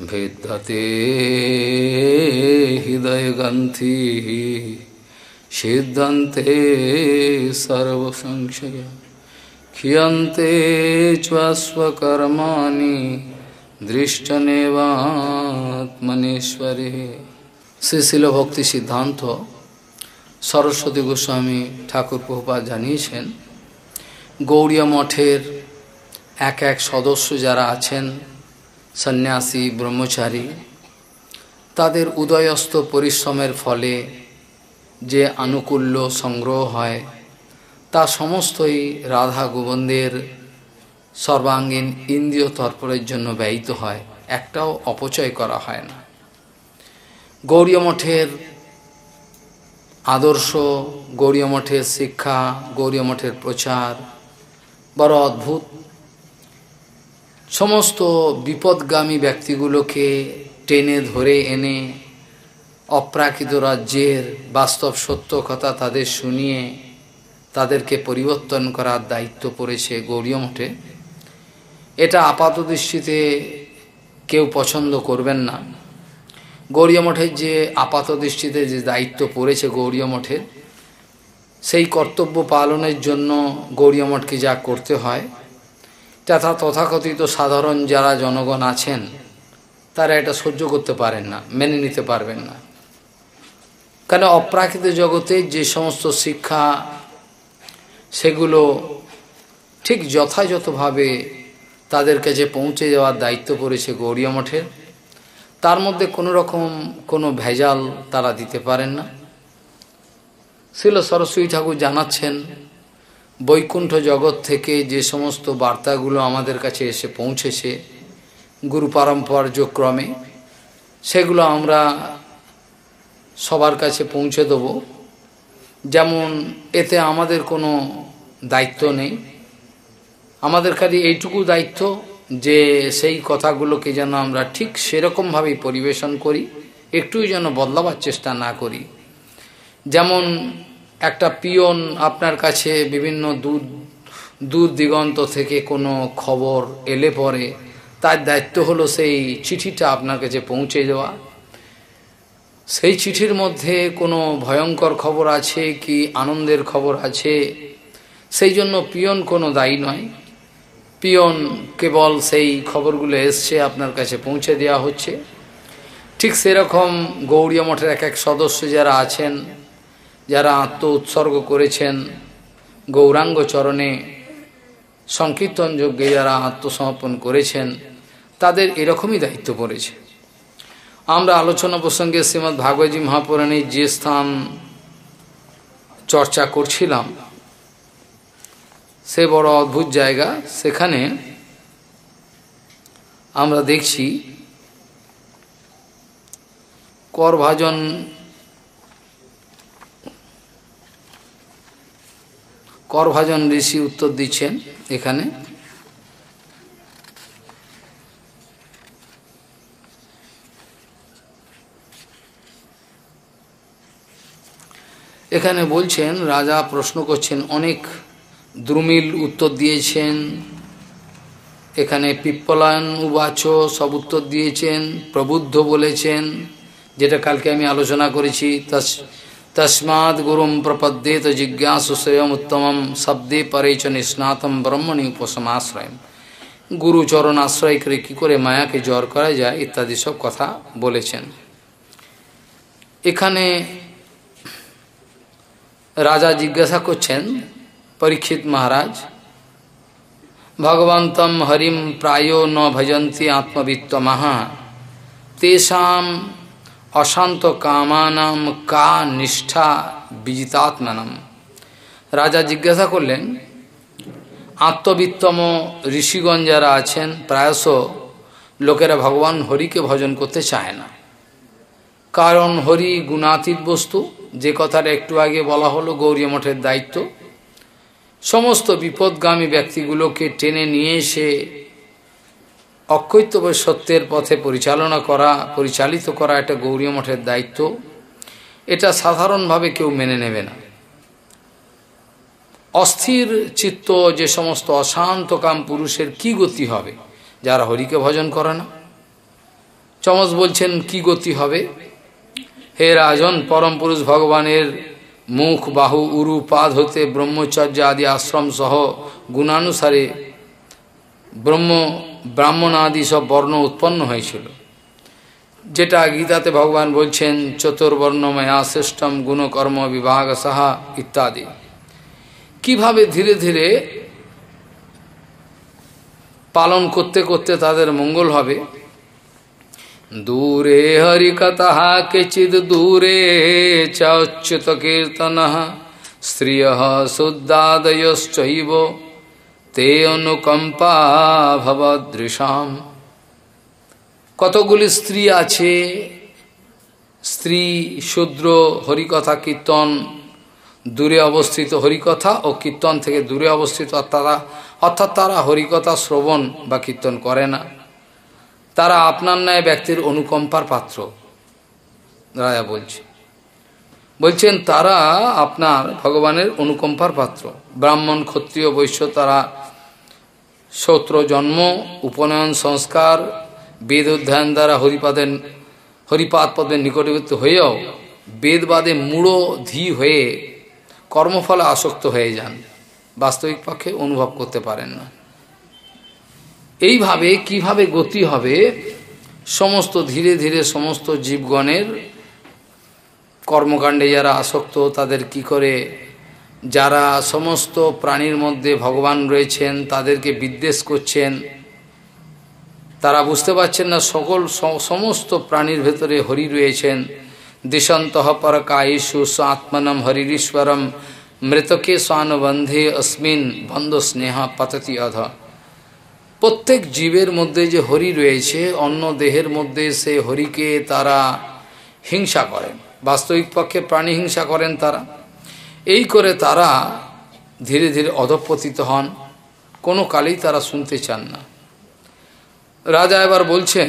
भिद्यते हृदयग्रन्थि सिद्धन्ते सर्वसंशया खियन्ते च स्वकर्माणि দৃষ্টনেবাত্মনেশ্বরে শ্রীশীল ভক্তি সিদ্ধান্ত সরস্বতী গোস্বামী ঠাকুর প্রভুপা জানিয়েছেন গৌড়িয়া মঠের এক এক সদস্য যারা আছেন সন্ন্যাসী ব্রহ্মচারী তাদের উদয়স্থ পরিশ্রমের ফলে যে আনুকূল্য সংগ্রহ হয় তা সমস্তই রাধা গোবন্দের সর্বাঙ্গীন ইন্দ্রিয় তর্পণের জন্য ব্যয়িত হয় একটাও অপচয় করা হয় না গৌরীয় মঠের আদর্শ গৌরীয় মঠের শিক্ষা গৌরীয় মঠের প্রচার বড় অদ্ভুত সমস্ত বিপদগামী ব্যক্তিগুলোকে টেনে ধরে এনে অপ্রাকৃত রাজ্যের বাস্তব সত্য কথা তাদের শুনিয়ে তাদেরকে পরিবর্তন করার দায়িত্ব পড়েছে গৌরীয় মঠে এটা আপাত দৃষ্টিতে কেউ পছন্দ করবেন না গৌরীয় মঠের যে আপাত দৃষ্টিতে যে দায়িত্ব পড়েছে গৌরীয় মঠের সেই কর্তব্য পালনের জন্য গৌরীয় মঠকে যা করতে হয় তথা তথাকথিত সাধারণ যারা জনগণ আছেন তারা এটা সহ্য করতে পারেন না মেনে নিতে পারবেন না কেন অপ্রাকৃত জগতে যে সমস্ত শিক্ষা সেগুলো ঠিক যথাযথভাবে তাদের কাছে পৌঁছে যাওয়ার দায়িত্ব পড়েছে গৌরীয় মঠের তার মধ্যে কোনো রকম কোনো ভেজাল তারা দিতে পারেন না শিল সরস্বতী ঠাকুর জানাচ্ছেন বৈকুণ্ঠ জগৎ থেকে যে সমস্ত বার্তাগুলো আমাদের কাছে এসে পৌঁছেছে গুরু পারম্পর্যক্রমে সেগুলো আমরা সবার কাছে পৌঁছে দেব যেমন এতে আমাদের কোনো দায়িত্ব নেই আমাদের খালি এইটুকু দায়িত্ব যে সেই কথাগুলোকে যেন আমরা ঠিক সেরকমভাবেই পরিবেশন করি একটু যেন বদলাবার চেষ্টা না করি যেমন একটা পিয়ন আপনার কাছে বিভিন্ন দূর দূর দিগন্ত থেকে কোনো খবর এলে পরে তার দায়িত্ব হলো সেই চিঠিটা আপনার কাছে পৌঁছে দেওয়া সেই চিঠির মধ্যে কোনো ভয়ঙ্কর খবর আছে কি আনন্দের খবর আছে সেই জন্য পিয়ন কোনো দায়ী নয় পিয়ন কেবল সেই খবরগুলো এসছে আপনার কাছে পৌঁছে দেওয়া হচ্ছে ঠিক সেরকম গৌরীয় মঠের এক এক সদস্য যারা আছেন যারা আত্ম উৎসর্গ করেছেন গৌরাঙ্গ চরণে সংকীর্তন যজ্ঞে যারা আত্মসমর্পণ করেছেন তাদের এরকমই দায়িত্ব পড়েছে আমরা আলোচনা প্রসঙ্গে শ্রীমৎ ভাগবতী মহাপুরাণীর যে স্থান চর্চা করছিলাম সে বড় অদ্ভুত জায়গা সেখানে আমরা দেখছি করভাজন করভাজন ঋষি উত্তর দিচ্ছেন এখানে এখানে বলছেন রাজা প্রশ্ন করছেন অনেক দ্রুমিল উত্তর দিয়েছেন এখানে পিপ্পলায়ন উবাচ সব উত্তর দিয়েছেন প্রবুদ্ধ বলেছেন যেটা কালকে আমি আলোচনা করেছি তা तस्माद् गुरुं प्रपद्येत जिज्ञासु स्वयमुत्तमं शब्दे परे च নিষ্ণাতম ব্রহ্মণি উপশমাশ্রয় গুরুচরণ আশ্রয় করে কী করে মায়াকে জ্বর করা যায় ইত্যাদি সব কথা বলেছেন এখানে রাজা জিজ্ঞাসা করছেন পরীক্ষিত মহারাজ ভগবন্তম হরিম প্রায় ন ভজন্তি আত্মবিত্তমাহা তেষাম অশান্ত কামানাম কা নিষ্ঠা বিজিতাত্মানাম রাজা জিজ্ঞাসা করলেন আত্মবিত্তম ঋষিগণ যারা আছেন প্রায়শ লোকেরা ভগবান হরিকে ভজন করতে চায় না কারণ হরি গুণাতীত বস্তু যে কথাটা একটু আগে বলা হলো গৌরী মঠের দায়িত্ব সমস্ত বিপদগামী ব্যক্তিগুলোকে টেনে নিয়ে এসে অক্ষৈতব সত্যের পথে পরিচালনা করা পরিচালিত করা এটা গৌরী মঠের দায়িত্ব এটা সাধারণভাবে কেউ মেনে নেবে না অস্থির চিত্ত যে সমস্ত অশান্ত কাম পুরুষের কি গতি হবে যারা হরিকে ভজন করে না চমচ বলছেন কি গতি হবে হে রাজন পরম পুরুষ ভগবানের মুখ বাহু উরু পাদ হতে ব্রহ্মচর্য আদি আশ্রম সহ গুণানুসারে ব্রহ্ম ব্রাহ্মণ আদি সব বর্ণ উৎপন্ন হয়েছিল যেটা গীতাতে ভগবান বলছেন চতুর্বর্ণ ময়া শ্রেষ্ঠম গুণকর্ম বিভাগ সাহা ইত্যাদি কিভাবে ধীরে ধীরে পালন করতে করতে তাদের মঙ্গল হবে দূরে হরিকতা কেচিদ দূরে চচ্যুত কীর্তন শ্রিয় শুদ্ধাদয়শ্চৈব তে অনুকম্পা ভবদৃশাম কতগুলি স্ত্রী আছে স্ত্রী শূদ্র হরিকথা কীর্তন দূরে অবস্থিত হরিকথা ও কীর্তন থেকে দূরে অবস্থিত তারা অর্থাৎ তারা হরিকথা শ্রবণ বা কীর্তন করে না তারা আপনার ন্যায় ব্যক্তির অনুকম্পার পাত্র রাজা বলছে বলছেন তারা আপনার ভগবানের অনুকম্পার পাত্র ব্রাহ্মণ ক্ষত্রিয় বৈশ্য তারা সত্র জন্ম উপনয়ন সংস্কার বেদ অধ্যয়ন দ্বারা হরিপাদের হরিপাদ পদের নিকটবর্তী হয়েও বেদবাদে মূঢ় ধী হয়ে কর্মফলে আসক্ত হয়ে যান বাস্তবিক পক্ষে অনুভব করতে পারেন না এইভাবে কিভাবে গতি হবে সমস্ত ধীরে ধীরে সমস্ত জীবগণের কর্মকাণ্ডে যারা আসক্ত তাদের কি করে যারা সমস্ত প্রাণীর মধ্যে ভগবান রয়েছেন তাদেরকে বিদ্বেষ করছেন তারা বুঝতে পারছেন না সকল সমস্ত প্রাণীর ভেতরে হরি রয়েছেন দিশন্তহ পরকায়ীষু স্বাত্মনম হরিরীশ্বরম মৃতকে স্বানুবন্ধে অস্মিন বন্ধ স্নেহ পততি অধ প্রত্যেক জীবের মধ্যে যে হরি রয়েছে অন্য দেহের মধ্যে সে হরিকে তারা হিংসা করেন বাস্তবিক পক্ষে প্রাণী হিংসা করেন তারা এই করে তারা ধীরে ধীরে অধপতিত হন কোনো কালেই তারা শুনতে চান না রাজা এবার বলছেন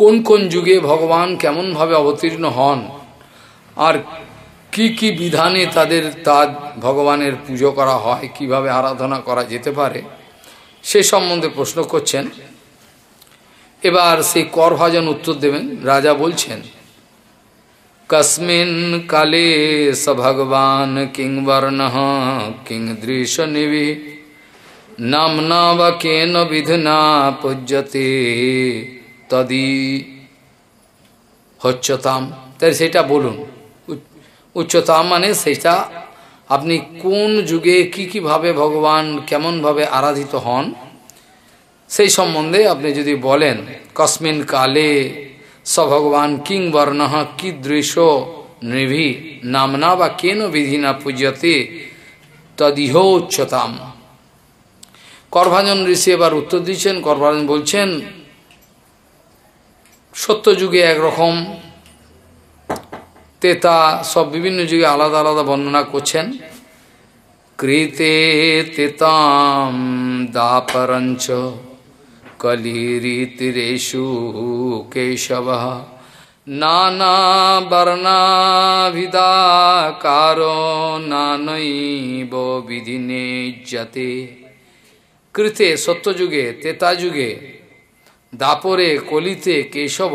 কোন কোন যুগে ভগবান কেমনভাবে অবতীর্ণ হন আর কি কি বিধানে তাদের তা ভগবানের পুজো করা হয় কিভাবে আরাধনা করা যেতে পারে সে সম্বন্ধে প্রশ্ন করছেন এবার সেই করভাজন উত্তর দেবেন রাজা বলছেন कस्मिन् काले स भगवान् किं वर्णः किं दृशनिवि नाम्ना व केन विधुना তদি হচ্ছতাম তাই সেটা বলুন উচ্চতাম মানে সেটা আপনি কোন যুগে কি কিভাবে ভগবান কেমনভাবে আরাধিত হন সেই সম্বন্ধে আপনি যদি বলেন কসমিন কালে স ভগবান কিং বর্ণ কীদৃশ নৃভি নামনা বা কেন বিধি না পূজ্যতে তদিহোচ্চতাম করভাজন ঋষি এবার উত্তর দিচ্ছেন করভাজন বলছেন সত্যযুগে একরকম তেতা সব বিভিন্ন যুগে আলাদা আলাদা বর্ণনা করছেন কৃতে তেতাম দাপরঞ্চ कलिरीतिरेषु केशवः नानावर्णाभिदाकारो नानैव विधिनेज्यते কৃতে সত্যযুগে তেতাযুগে দাপরে কলিতে কেশব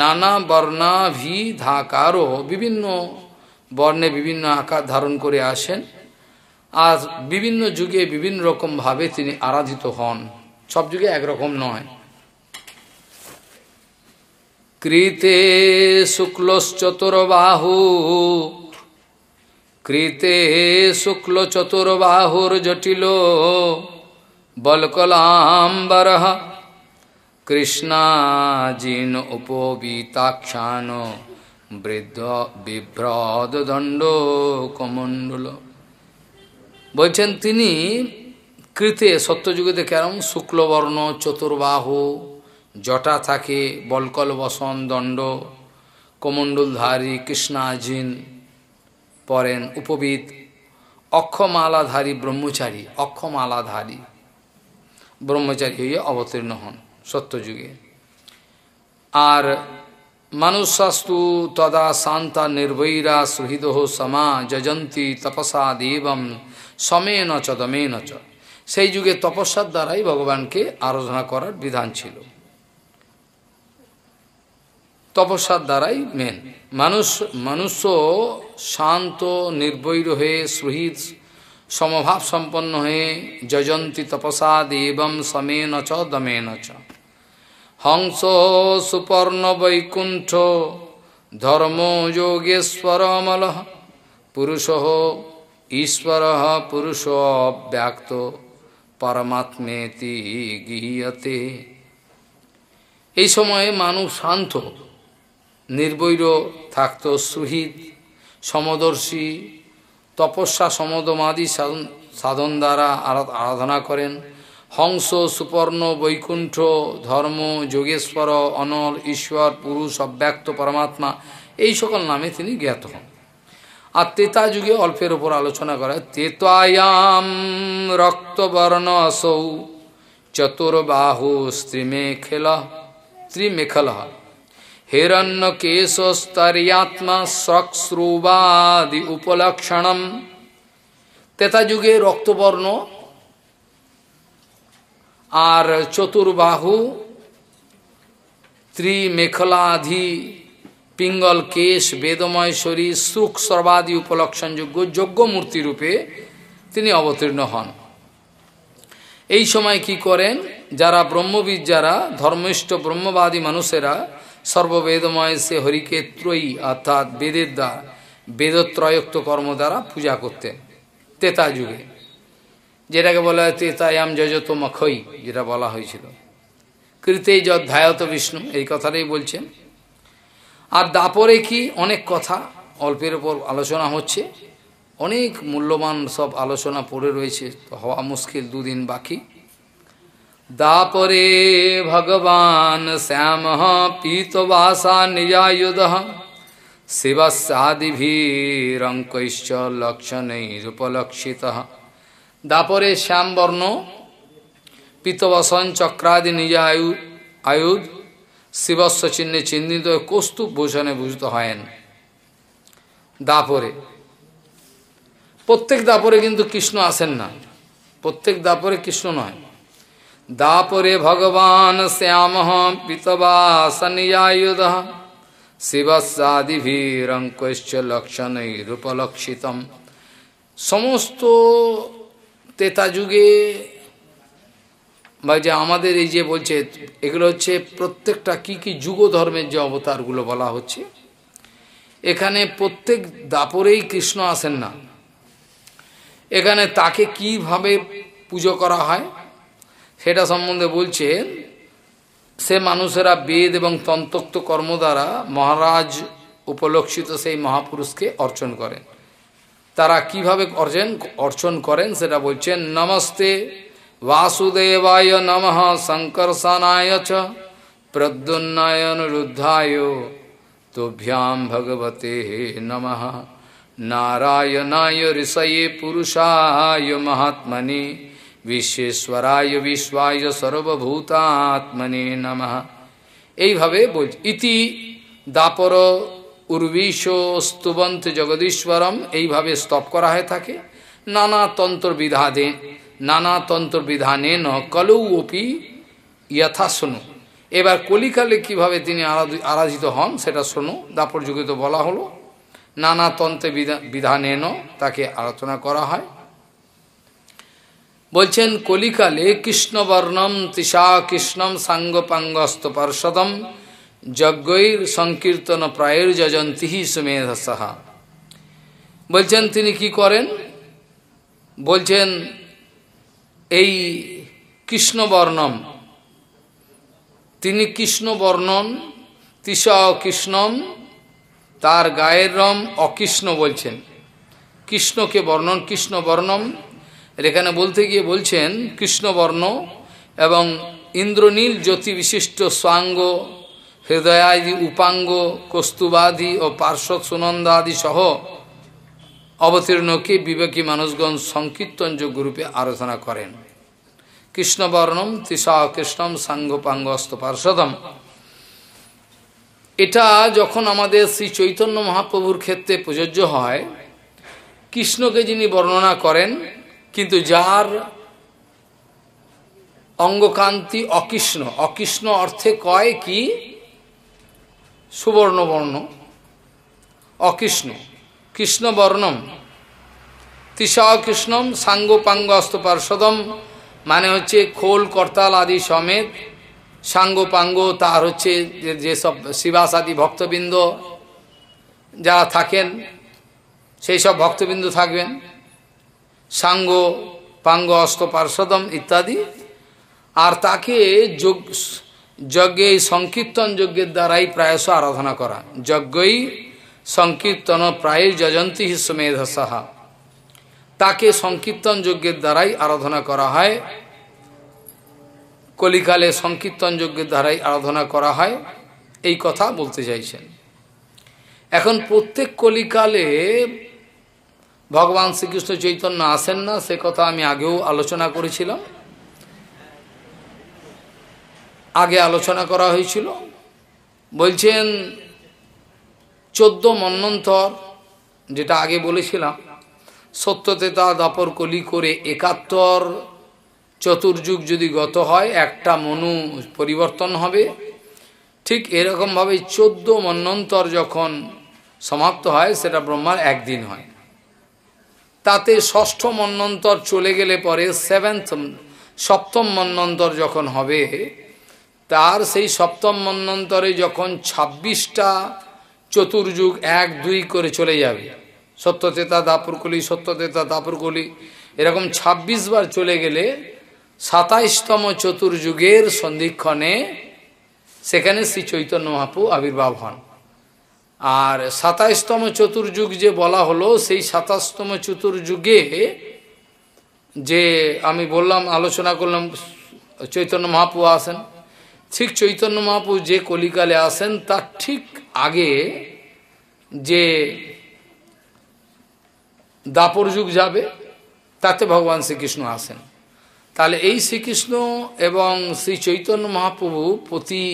নানা বর্ণাভিধাকারও বিভিন্ন বর্ণে বিভিন্ন আকার ধারণ করে আসেন আর বিভিন্ন যুগে বিভিন্ন রকমভাবে তিনি আরাধিত হন সব যুগে একরকম নয় কৃতে শুক্লশ্চতুর্বাহু কৃতে শুক্ল চতুর্বাহুর জটিল বলকলাম্বর কৃষ্ণাজিন উপবীতাক্ষান বৃদ্ধ বিভ্রদ দণ্ড কমণ্ডল বলছেন তিনি কৃতে সত্যযুগেতে কেরম শুক্লবর্ণ চতুর্বাহ জটা থাকে বলকল বসন দণ্ড কমণ্ডলধারী কৃষ্ণাজিন পরেন উপবিদ অক্ষমালাধারী ব্রহ্মচারী অক্ষমালাধারী ব্রহ্মচারী হয়ে অবতীর্ণ হন সত্যযুগে আর মানুষাস্তু তদা শান্তা নির্বৈরা সুহৃদ সমা যজন্তী তপসা দেবম সমেন চ দমেন চ সেই যুগে তপস্যার দ্বারাই ভগবানকে আরাধনা করার বিধান ছিল তপস্যার দ্বারাই মেন মানুষ মানুষ্য শান্ত নির্বৈর হয়ে সহিত সমভাব সম্পন্ন হয়ে যজন্তী তপসা দেবম সমেন চ দমেন চ হংস সুপর্ণ বৈকুণ্ঠ ধর্ম যোগেশ্বরমল পুরুষ ঈশ্বর পুরুষ ব্যক্ত পরমাত্মেতি গৃহীয়তে এই সময়ে মানুষ শান্ত নির্বৈর থাকত সুহিত সমদর্শী তপস্যা সমদমাদি সাধন সাধন দ্বারা আরাধনা করেন হংস সুপর্ণ বৈকুণ্ঠ ধর্ম যোগেশ্বর অনল ঈশ্বর পুরুষ অব্যক্ত পরমাত্মা এই সকল নামে তিনি জ্ঞাত হন আর তেতা যুগে অল্পের ওপর আলোচনা করা তেতায়াম রক্তবর্ণ অসৌ চতুর্বাহু স্ত্রীমেখেল ত্রিমেখল হিরণ্য কেশস্তরিয়াত্মা সক্শ্রুবাদি উপলক্ষণম তেতা যুগে রক্তবর্ণ আর চতুর্বাহু ত্রিমেখলাধি পিঙ্গল কেশ বেদময় শরীর সুখ সর্বাদি উপলক্ষণযোগ্য যোগ্য মূর্তি রূপে তিনি অবতীর্ণ হন এই সময় কি করেন যারা ব্রহ্মবিদ যারা ধর্মিষ্ঠ ব্রহ্মবাদী মানুষেরা সর্ববেদময় সে হরিকে ত্রয়ী অর্থাৎ বেদের দ্বারা বেদত্রয়ুক্ত কর্ম দ্বারা পূজা করতেন তেতা যুগে যেটাকে বলা হয় তেতায়াম যজত মখই যেটা বলা হয়েছিল কৃতেই যধ্যায়ত বিষ্ণু এই কথাটাই বলছেন আর তারপরে কি অনেক কথা অল্পের ওপর আলোচনা হচ্ছে অনেক মূল্যবান সব আলোচনা পড়ে রয়েছে হওয়া মুশকিল দুদিন বাকি দাপরে ভগবান শ্যাম পীতবাসা নিজায়ুধ শিবস্যাদিভীরঙ্কৈশ্চ লক্ষণৈরুপলক্ষিত দাপরে শ্যামবর্ণ পীতবসন চক্রাদি নিজায়ু আয়ুধ শিবস্ব চিহ্নে চিহ্নিত হয়ে কৌস্তুব ভূষণে ভূষিত হয়েন দাপরে প্রত্যেক দাপরে কিন্তু কৃষ্ণ আসেন না প্রত্যেক দাপরে কৃষ্ণ নয় দাপরে ভগবান শ্যাম পিতবাসনিয়ায়ুধ শিবস্বাদিভীরঙ্কশ্চ রূপলক্ষিতম সমস্ত তেতাযুগে বা যে আমাদের এই যে বলছে এগুলো হচ্ছে প্রত্যেকটা কি কি যুগ ধর্মের যে অবতারগুলো বলা হচ্ছে এখানে প্রত্যেক দাপরেই কৃষ্ণ আসেন না এখানে তাকে কিভাবে পুজো করা হয় সেটা সম্বন্ধে বলছে সে মানুষেরা বেদ এবং তন্তক্ত কর্ম দ্বারা মহারাজ উপলক্ষিত সেই মহাপুরুষকে অর্চন করেন তারা কিভাবে অর্জন অর্চন করেন সেটা বলছেন নমস্তে वासुदेवाय नमः शङ्करसनाय च रुद्धा तोभ्यां भगवते नमः नारायणाय ऋषय पुरुषाय महात्मने विश्वेश्वराय विश्वाय सर्वभूतात्मने नमः এইভাবে বল ইতি দাপর উর্বিশ স্তুবন্ত জগদীশ্বরম এইভাবে স্তব করা था नाना तंत्र विधा বিধাদে নানা তন্ত্র বিধানে ন কলৌ অপি ইয়থা শোনো এবার কলিকালে কিভাবে তিনি আরাধিত হন সেটা শোনো দাপর যুগে তো বলা হলো নানা তন্ত্রে বিধানে ন তাকে আলোচনা করা হয় বলছেন কলিকালে কৃষ্ণবর্ণম তিষা কৃষ্ণম সাঙ্গপাঙ্গস্ত পার্ষদম যজ্ঞৈর সংকীর্তন প্রায়ের যজন্তিহি সুমেধ সাহা বলছেন তিনি কি করেন বলছেন এই কৃষ্ণবর্ণম তিনি কৃষ্ণবর্ণন তিসা কৃষ্ণম তার গায়ের রম অকৃষ্ণ বলছেন কৃষ্ণকে বর্ণন কৃষ্ণবর্ণম এখানে বলতে গিয়ে বলছেন কৃষ্ণবর্ণ এবং ইন্দ্রনীল জ্যোতি বিশিষ্ট স্বাঙ্গ হৃদয়াদি উপাঙ্গ কস্তুবাদি ও পার্শ্বদ সুনন্দাদি সহ অবতীর্ণকে বিবেকী মানুষগণ সংকীর্তন যোগ্যরূপে আরাধনা করেন কৃষ্ণবর্ণম তিসা কৃষ্ণম সাঙ্গপাঙ্গস্ত পার্ষদম এটা যখন আমাদের শ্রী চৈতন্য মহাপ্রভুর ক্ষেত্রে প্রযোজ্য হয় কৃষ্ণকে যিনি বর্ণনা করেন কিন্তু যার অঙ্গকান্তি অকৃষ্ণ অকৃষ্ণ অর্থে কয় কি সুবর্ণবর্ণ অকৃষ্ণ কৃষ্ণ বর্ণম তিসা কৃষ্ণম সাঙ্গ পাঙ্গ অস্তপার্ষদম মানে হচ্ছে খোল করতাল আদি সমেত সাঙ্গ পাঙ্গ তার হচ্ছে যে যেসব শিবাস আদি ভক্তবৃন্দ যারা থাকেন সেই সব ভক্তবৃন্দ থাকবেন সাঙ্গ পাঙ্গ অস্ত ইত্যাদি আর তাকে যজ্ঞে সংকীর্তন যজ্ঞের দ্বারাই প্রায়শ আরাধনা করা যজ্ঞই সংকীর্তন প্রায় যজন্তী হিসমেধ সাহা তাকে সংকীর্তন যজ্ঞের দ্বারাই আরাধনা করা হয় কলিকালে সংকীর্তন যজ্ঞের দ্বারাই আরাধনা করা হয় এই কথা বলতে চাইছেন এখন প্রত্যেক কলিকালে ভগবান শ্রীকৃষ্ণ চৈতন্য আসেন না সে কথা আমি আগেও আলোচনা করেছিলাম আগে আলোচনা করা হয়েছিল বলছেন চোদ্দ মন্নন্তর যেটা আগে বলেছিলাম সত্যতেতা দাপর কলি করে একাত্তর চতুর্যুগ যদি গত হয় একটা মনু পরিবর্তন হবে ঠিক এরকমভাবে চোদ্দ মন্নন্তর যখন সমাপ্ত হয় সেটা ব্রহ্মার একদিন হয় তাতে ষষ্ঠ মন্নন্তর চলে গেলে পরে সেভেন্থ সপ্তম মন্নন্তর যখন হবে তার সেই সপ্তম মন্নন্তরে যখন ছাব্বিশটা চতুর্যুগ এক দুই করে চলে যাবে সত্যতেতা দাপুর কলি সত্যতেতা দাপুর কলি এরকম ২৬ বার চলে গেলে সাতাইশতম চতুর্যুগের সন্ধিক্ষণে সেখানে শ্রী চৈতন্য মহাপু আবির্ভাব হন আর সাতাইশতম চতুর্যুগ যে বলা হলো সেই সাতাশতম চতুর্যুগে যে আমি বললাম আলোচনা করলাম চৈতন্য মহাপু আসেন ঠিক চৈতন্য মহাপু যে কলিকালে আসেন তার ঠিক আগে যে দাপর যুগ যাবে তাতে ভগবান শ্রীকৃষ্ণ আসেন তাহলে এই শ্রীকৃষ্ণ এবং শ্রী চৈতন্য মহাপ্রভু প্রতি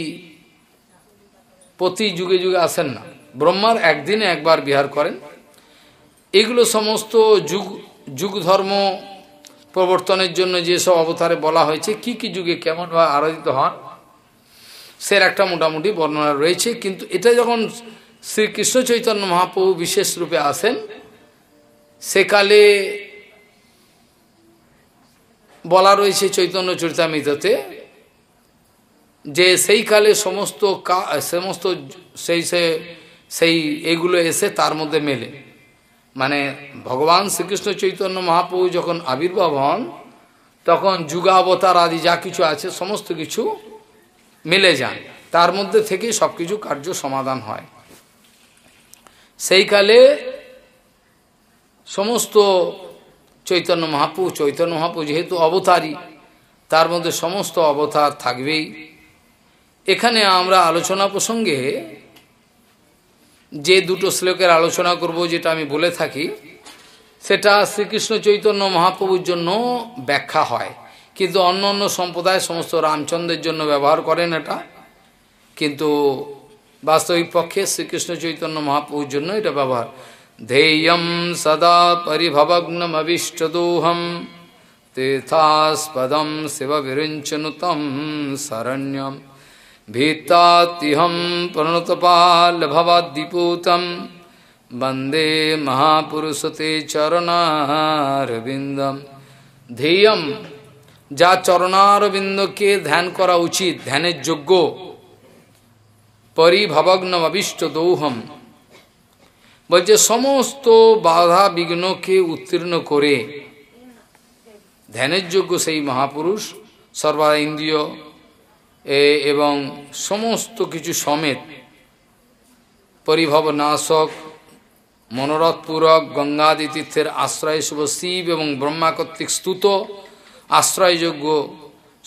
প্রতি যুগে যুগে আসেন না ব্রহ্মার একদিনে একবার বিহার করেন এগুলো সমস্ত যুগ যুগ ধর্ম প্রবর্তনের জন্য যেসব অবতারে বলা হয়েছে কি কি যুগে কেমনভাবে আরাধিত হন সের একটা মোটামুটি বর্ণনা রয়েছে কিন্তু এটা যখন শ্রীকৃষ্ণ চৈতন্য মহাপ্রভু বিশেষ রূপে আসেন সেকালে বলা রয়েছে চৈতন্য চরিতামৃততে যে সেই কালে সমস্ত সমস্ত সেই সেই এগুলো এসে তার মধ্যে মেলে মানে ভগবান শ্রীকৃষ্ণ চৈতন্য মহাপ্রভু যখন আবির্ভাব হন তখন যুগাবতার আদি যা কিছু আছে সমস্ত কিছু মিলে যান তার মধ্যে থেকে সব কিছু কার্য সমাধান হয় সেইকালে সমস্ত চৈতন্য মহাপু চৈতন্য মহাপু যেহেতু অবতারই তার মধ্যে সমস্ত অবতার থাকবেই এখানে আমরা আলোচনা প্রসঙ্গে যে দুটো শ্লোকের আলোচনা করব যেটা আমি বলে থাকি সেটা শ্রীকৃষ্ণ চৈতন্য মহাপ্রভুর জন্য ব্যাখ্যা হয় कि जो अन्य अन्य संप्रदाय समस्त रामचंद्ररজন্য व्यवहार करेन ata কিন্তু বাস্তবিক পক্ষে শ্রীকৃষ্ণ চৈতন্য মহাপুরুষজন্য এটা ব্যবহার ধeyim সদা পরিভবগ্নমাবিশඡদূহম তেথাস্তপদম শিববিরুঞ্চনতম শরণ্যম ভীততিহম পূর্ণতপাল ভবাদীপুতম বন্দে মহাপুরুষে চরণে রবীন্দ্র ধeyim যা চরণারবিন্দকে ধ্যান করা উচিত ধ্যানের যোগ্য অবিষ্ট দৌহম বলছে সমস্ত বাধা বিঘ্নকে উত্তীর্ণ করে ধ্যানের যোগ্য সেই মহাপুরুষ সর্বদা ইন্দ্রিয় এবং সমস্ত কিছু সমেত পরিভব নাশক মনোরথপূরক গঙ্গাদি তীর্থের আশ্রয় শুভ শিব এবং ব্রহ্মা কর্তৃক স্তুত আশ্রয়যোগ্য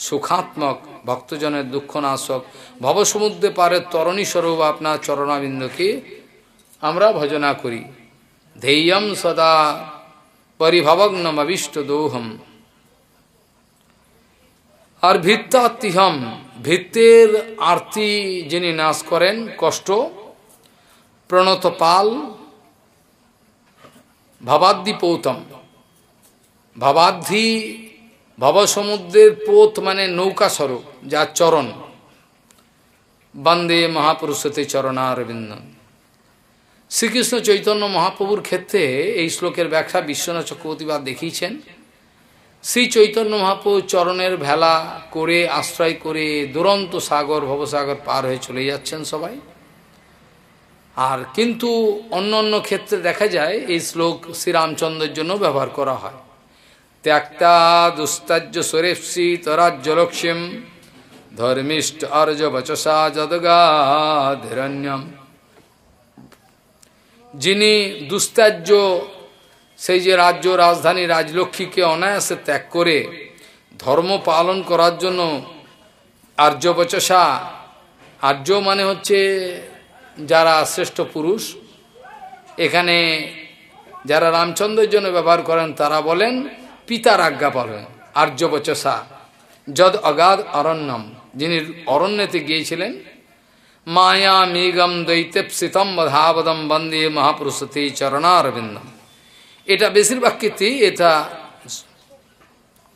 সুখাত্মক ভক্তজনের দুঃখনাশক ভবসমুদ্রে পারে তরণী স্বরূপ আপনার চরণাবিন্দকে আমরা ভজনা করি ধেয়ম সদা পরিভবগ্নমবিষ্ট দৌহম আর ভিত্তাত্তিহম ভিত্তের আরতি যিনি নাশ করেন কষ্ট প্রণত পাল ভবাদ্দি পৌতম ভবাদ্ধি ভবসমুদ্রের পোত মানে নৌকা স্বরূপ যার চরণ বন্দে মহাপুরুষতে চরণারবিন্দ শ্রীকৃষ্ণ চৈতন্য মহাপ্রভুর ক্ষেত্রে এই শ্লোকের ব্যাখ্যা বিশ্বনাথ চক্রবর্তীবাদ দেখিয়েছেন শ্রী চৈতন্য মহাপ্রভু চরণের ভেলা করে আশ্রয় করে দুরন্ত সাগর ভবসাগর পার হয়ে চলে যাচ্ছেন সবাই আর কিন্তু অন্য অন্য ক্ষেত্রে দেখা যায় এই শ্লোক শ্রীরামচন্দ্রের জন্য ব্যবহার করা হয় त्यक्ता दुस्तज सुरेप्सी तराज्यलक्ष्यम धर्मिष्ट अर्ज वचसा जदगाधिरण्यम যিনি দুস্তাজ্য সেই যে রাজ্য রাজধানী রাজলক্ষ্মীকে অনায়াসে ত্যাগ করে ধর্ম পালন করার জন্য আর্য বচসা আর্য মানে হচ্ছে যারা শ্রেষ্ঠ পুরুষ এখানে যারা রামচন্দ্রের জন্য ব্যবহার করেন তারা বলেন পিতার আজ্ঞা পালন আর্যবচসা যদ অগাধ অরণ্যম যিনি অরণ্যতে গিয়েছিলেন মায়া মেঘম দৈতেপসিতম বধাবদম বন্দে মহাপুরুষতে চরণারবিন্দম এটা বেশিরভাগ কীর্তি এটা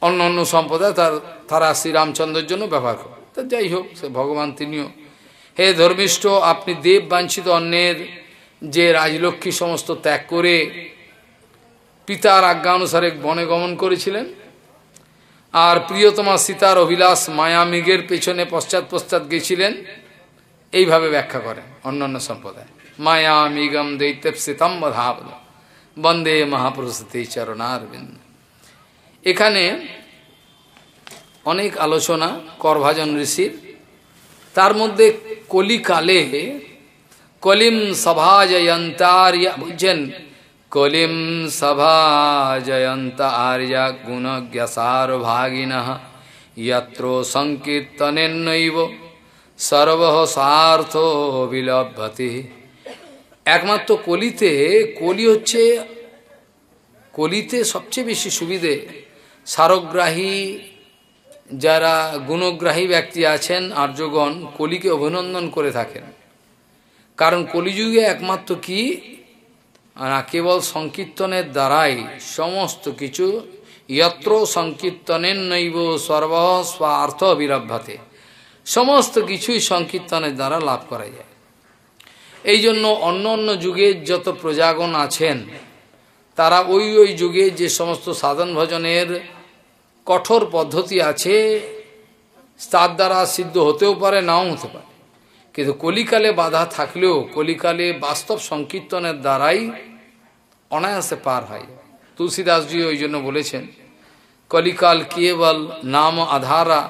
অন্য অন্য সম্প্রদায় তার তারা শ্রীরামচন্দ্রের জন্য ব্যবহার করে তা যাই হোক সে ভগবান তিনিও হে ধর্মিষ্ঠ আপনি দেব বাঞ্ছিত অন্যের যে রাজলক্ষ্মী সমস্ত ত্যাগ করে পিতার আজ্ঞানুসারে বনে গমন করেছিলেন আর প্রিয়তমা সীতার অভিলাষ মায়া মেঘের পেছনে পশ্চাৎ পশ্চাৎ গেছিলেন এইভাবে ব্যাখ্যা করেন অন্যান্য সম্প্রদায় মায়া মিগম দৈত্যব সীতাম্ব ধাবল বন্দে মহাপ্রসতী চরণারবিন্দ এখানে অনেক আলোচনা করভাজন ঋষির তার মধ্যে কলিকালে কলিম সভা সভাজয়ন্তার বুঝছেন কলিম সভাজয়ন্ত আর্যা গুণজ্ঞসার ভাগিন ইত্র সংকীর্তনেন্নৈব সর্বসার্থ বিলভ্যতি একমাত্র কলিতে কলি হচ্ছে কলিতে সবচেয়ে বেশি সুবিধে সারগ্রাহী যারা গুণগ্রাহী ব্যক্তি আছেন আর্যগণ কলিকে অভিনন্দন করে থাকেন কারণ কলিযুগে একমাত্র কি কেবল সংকীর্তনের দ্বারাই সমস্ত কিছু ইয়ত্র সংকীর্তনের নৈব সর্ব স্বার্থ বিরভাতে সমস্ত কিছুই সংকীর্তনের দ্বারা লাভ করা যায় এই জন্য অন্য অন্য যুগের যত প্রজাগণ আছেন তারা ওই ওই যুগে যে সমস্ত সাধন ভজনের কঠোর পদ্ধতি আছে তার দ্বারা সিদ্ধ হতেও পারে নাও হতে পারে কিন্তু কলিকালে বাধা থাকলেও কলিকালে বাস্তব সংকীর্তনের দ্বারাই অনায়াসে পার হয় তুলসীদাসজি ওই জন্য বলেছেন কলিকাল কেবল নাম আধারা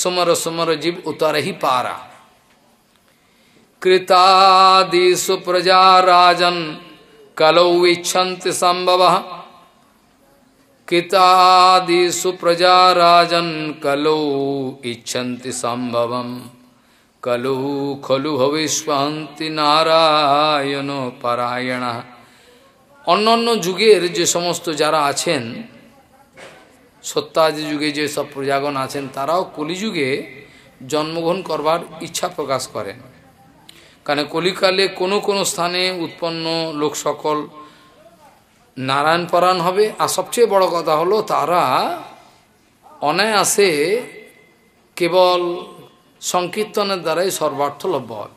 সুমর সুমর জীব উতারহি পারা कृतादिषु प्रजा राजन कलौ इच्छन्ति सम्भवः कृतादिषु प्रजा राजन कलौ इच्छन्ति सम्भवम् कलौ खलु भविष्वहन्ति नारायणो परायणः অন্যান্য যুগের যে সমস্ত যারা আছেন সত্যাদি যুগে যে সব প্রজাগণ আছেন তারাও কলিযুগে জন্মগ্রহণ করবার ইচ্ছা প্রকাশ করেন কারণ কলিকালে কোনো কোনো স্থানে উৎপন্ন লোক সকল নারায়ণ হবে আর সবচেয়ে বড় কথা হলো তারা অনায়াসে কেবল সংকীর্তনের দ্বারাই সর্বার্থ লভ্য হবে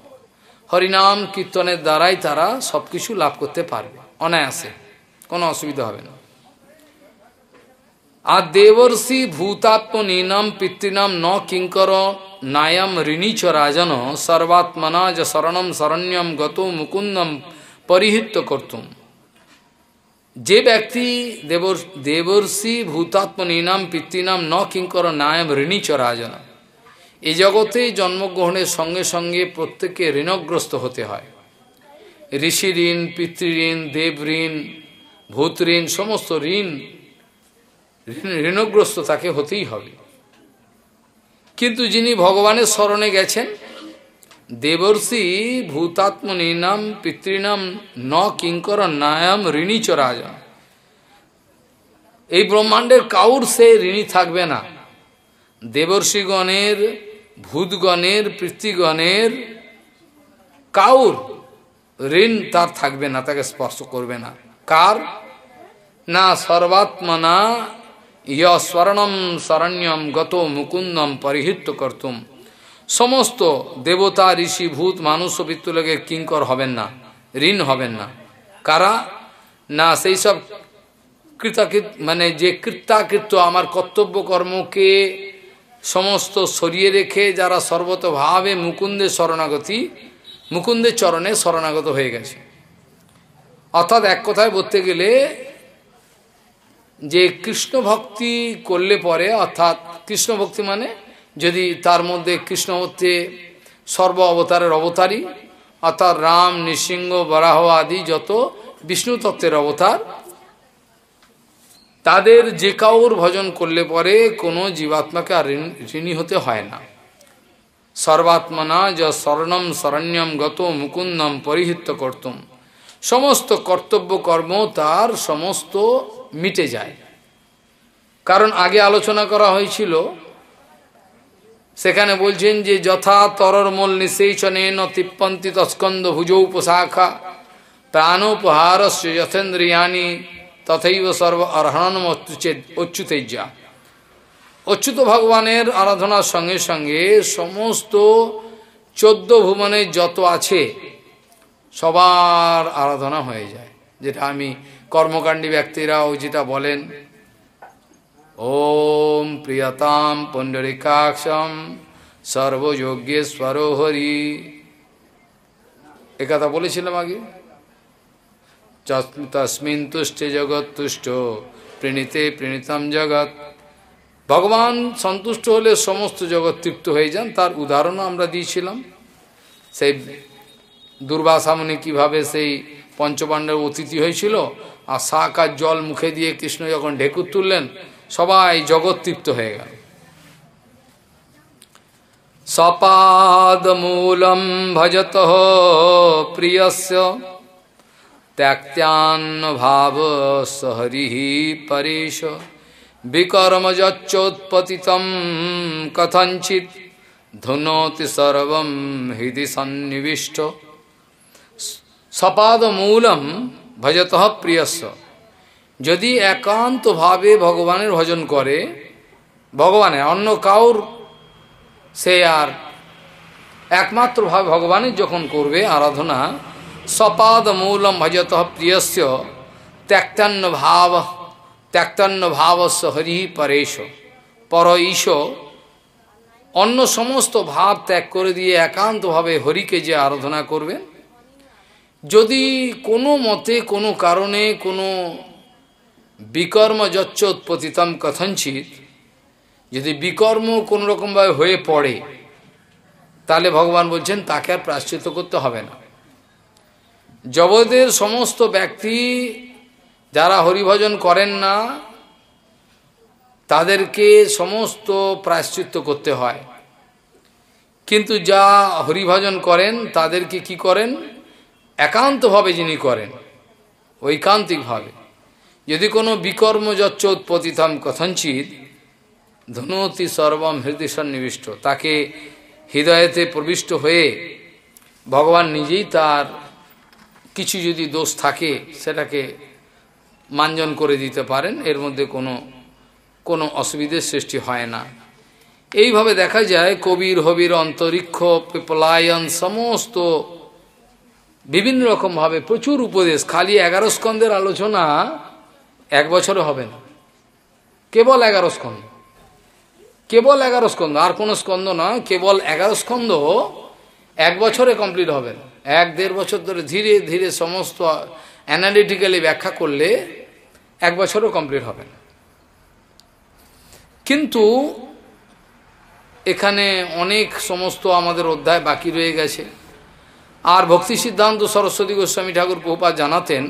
হরিনাম কীর্তনের দ্বারাই তারা সব কিছু লাভ করতে পারবে অনায়াসে কোনো অসুবিধা হবে না আর দেবর্ষি ভূতাত্ম নীনম পিতৃণাম ন কিঙ্কর নায়ম ঋণীচ রাজন সর্বাত্মনা য শরণম শরণ্যম গত মুকুন্দম পরিহিত করতুম যে ব্যক্তি দেব দেবর্ষি ভূতাত্ম নীনাম পিতৃণাম ন কিঙ্কর নায়ম ঋণীচ রাজন এ জগতে জন্মগ্রহণের সঙ্গে সঙ্গে প্রত্যেককে ঋণগ্রস্ত হতে হয় ঋষি ঋণ পিতৃঋণ দেব ঋণ ভূত ঋণ সমস্ত ঋণ ঋণগ্রস্ত তাকে হতেই হবে কিন্তু যিনি ভগবানের স্মরণে গেছেন দেবর্ষি ভূতাত্মনীনাম পিতৃণাম ন কিঙ্কর নায়াম ঋণী চরাজা এই ব্রহ্মাণ্ডের কাউর সে ঋণী থাকবে না দেবর্ষিগণের ভূতগণের পিতৃগণের কাউর ঋণ তার থাকবে না তাকে স্পর্শ করবে না কার না সর্বাত্মনা ইয় স্বর্ণম শরণ্যম গত মুকুন্দম পরিহিত করতুম সমস্ত দেবতা ঋষি ভূত মানুষ পিত্তলোকের কিঙ্কর হবেন না ঋণ হবেন না কারা না সেই সব কৃতাকৃত মানে যে কৃত্যাকৃত্য আমার কর্তব্য কর্মকে সমস্ত সরিয়ে রেখে যারা সর্বতভাবে মুকুন্দের শরণাগতি মুকুন্দের চরণে শরণাগত হয়ে গেছে অর্থাৎ এক কথায় বলতে গেলে যে কৃষ্ণ ভক্তি করলে পরে অর্থাৎ কৃষ্ণ ভক্তি মানে যদি তার মধ্যে কৃষ্ণ হচ্ছে সর্ব অবতারের অবতারই অর্থাৎ রাম নৃসিংহ বরাহ আদি যত বিষ্ণু তত্ত্বের অবতার তাদের যে কাউর ভজন করলে পরে কোনো জীবাত্মাকে আর ঋণী হতে হয় না সর্বাত্মনা য স্বর্ণম শরণ্যম গত মুকুন্দম পরিহিত করতুম সমস্ত কর্তব্য কর্ম তার সমস্ত মিটে যায় কারণ আগে আলোচনা করা হয়েছিল সেখানে বলছেন যে যথা তরর মূল নিষেচনেন তিপ্পন্তি তস্কন্দ ভুজৌ পোশাখা প্রাণোপহারস্য যথেন্দ্রিয়ানি তথৈব সর্ব অর্হণ অচ্যুতেজ্জা অচ্যুত ভগবানের আরাধনার সঙ্গে সঙ্গে সমস্ত চোদ্দ ভুবনে যত আছে সবার আরাধনা হয়ে যায় যেটা আমি কর্মকাণ্ডী ব্যক্তিরাও যেটা বলেন ওম প্রিয়তাম পণ্ডরিকাক্ষম সর্বযজ্ঞেশ্বর হরি একথা বলেছিলাম আগে তস্মিন তুষ্টে জগৎ তুষ্ট প্রণীতে প্রণীতম জগৎ ভগবান সন্তুষ্ট হলে সমস্ত জগৎ তৃপ্ত হয়ে যান তার উদাহরণও আমরা দিয়েছিলাম সেই দুর্বাসামনি কিভাবে সেই পঞ্চপাণ্ডব অতিথি হয়েছিল আর শাক আর জল মুখে দিয়ে কৃষ্ণ যখন ঢেকুর তুললেন সবাই জগৎ তৃপ্ত হয়ে গেল সপাদমূলম ভজত প্রিয়স্য ত্যাক্তান্ন ভাব সহরিহি পরেশ বিকর্মযোচ্চোৎপতিতম কথঞ্চিত ধুনোতি সর্বম হৃদি সন্নিবিষ্ট সপাদমূলম ভজত প্রিয়স্ব যদি একান্তভাবে ভগবানের ভজন করে ভগবানের অন্য কাউর সে আর একমাত্রভাবে ভগবানের যখন করবে আরাধনা সপাদমূলম ভজত প্রিয়স্য ত্যক্তান্ন ভাব ত্যাক্তন্ন ভাবস্য হরি পরেশ পর ঈশ অন্য সমস্ত ভাব ত্যাগ করে দিয়ে একান্তভাবে হরিকে যে আরাধনা করবেন যদি কোনো মতে কোনো কারণে কোনো বিকর্ম যচ্চোৎপতিতম কথঞ্চিত যদি বিকর্ম কোনোরকমভাবে হয়ে পড়ে তাহলে ভগবান বলছেন তাকে আর প্রাশ্চিত করতে হবে না জগতের সমস্ত ব্যক্তি যারা হরিভজন করেন না তাদেরকে সমস্ত প্রায়শ্চিত্ত করতে হয় কিন্তু যা হরিভজন করেন তাদেরকে কি করেন একান্তভাবে যিনি করেন ঐকান্তিকভাবে যদি কোনো বিকর্ম যচ্চ উৎপতিতাম কথঞ্চিত ধনুতি সর্বম হৃদয় সন্নিবিষ্ট তাকে হৃদয়েতে প্রবিষ্ট হয়ে ভগবান নিজেই তার কিছু যদি দোষ থাকে সেটাকে মানজন করে দিতে পারেন এর মধ্যে কোনো কোনো অসুবিধের সৃষ্টি হয় না এইভাবে দেখা যায় কবির হবির অন্তরিক্ষ পেপলায়ন সমস্ত বিভিন্ন রকমভাবে প্রচুর উপদেশ খালি এগারো স্কন্ধের আলোচনা এক বছরে হবে না কেবল এগারো স্কন্ধ কেবল এগারো স্কন্ধ আর কোনো স্কন্ধ না কেবল এগারো স্কন্ধ এক বছরে কমপ্লিট হবে এক দেড় বছর ধরে ধীরে ধীরে সমস্ত অ্যানালিটিক্যালি ব্যাখ্যা করলে এক বছরও কমপ্লিট হবে না কিন্তু এখানে অনেক সমস্ত আমাদের অধ্যায় বাকি রয়ে গেছে আর ভক্তি সিদ্ধান্ত সরস্বতী গোস্বামী ঠাকুর প্রপা জানাতেন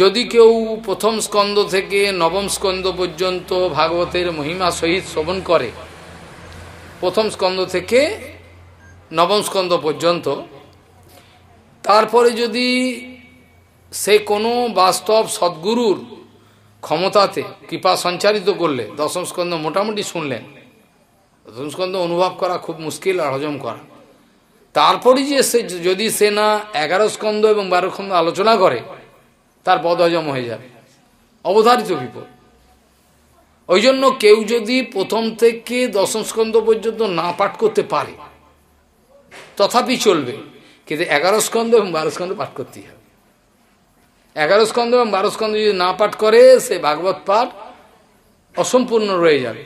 যদি কেউ প্রথম স্কন্দ থেকে নবম স্কন্দ পর্যন্ত ভাগবতের মহিমা সহিত শ্রবণ করে প্রথম স্কন্দ থেকে নবম স্কন্দ পর্যন্ত তারপরে যদি সে কোনো বাস্তব সদ্গুরুর ক্ষমতাতে কৃপা সঞ্চারিত করলে দশম স্কন্ধ মোটামুটি শুনলেন দশম স্কন্ধ অনুভব করা খুব মুশকিল আর হজম করা তারপরে যে সে যদি সে না এগারো স্কন্ধ এবং বারো স্কন্ধ আলোচনা করে তার পদ হজম হয়ে যাবে অবধারিত বিপদ ওই জন্য কেউ যদি প্রথম থেকে দশম স্কন্ধ পর্যন্ত না পাঠ করতে পারে তথাপি চলবে কিন্তু এগারো স্কন্ধ এবং বারো স্কন্ধ পাঠ করতেই হবে এগারো স্কন্ধ এবং বারো স্কন্ধ যদি না পাঠ করে সে ভাগবত পাঠ অসম্পূর্ণ রয়ে যাবে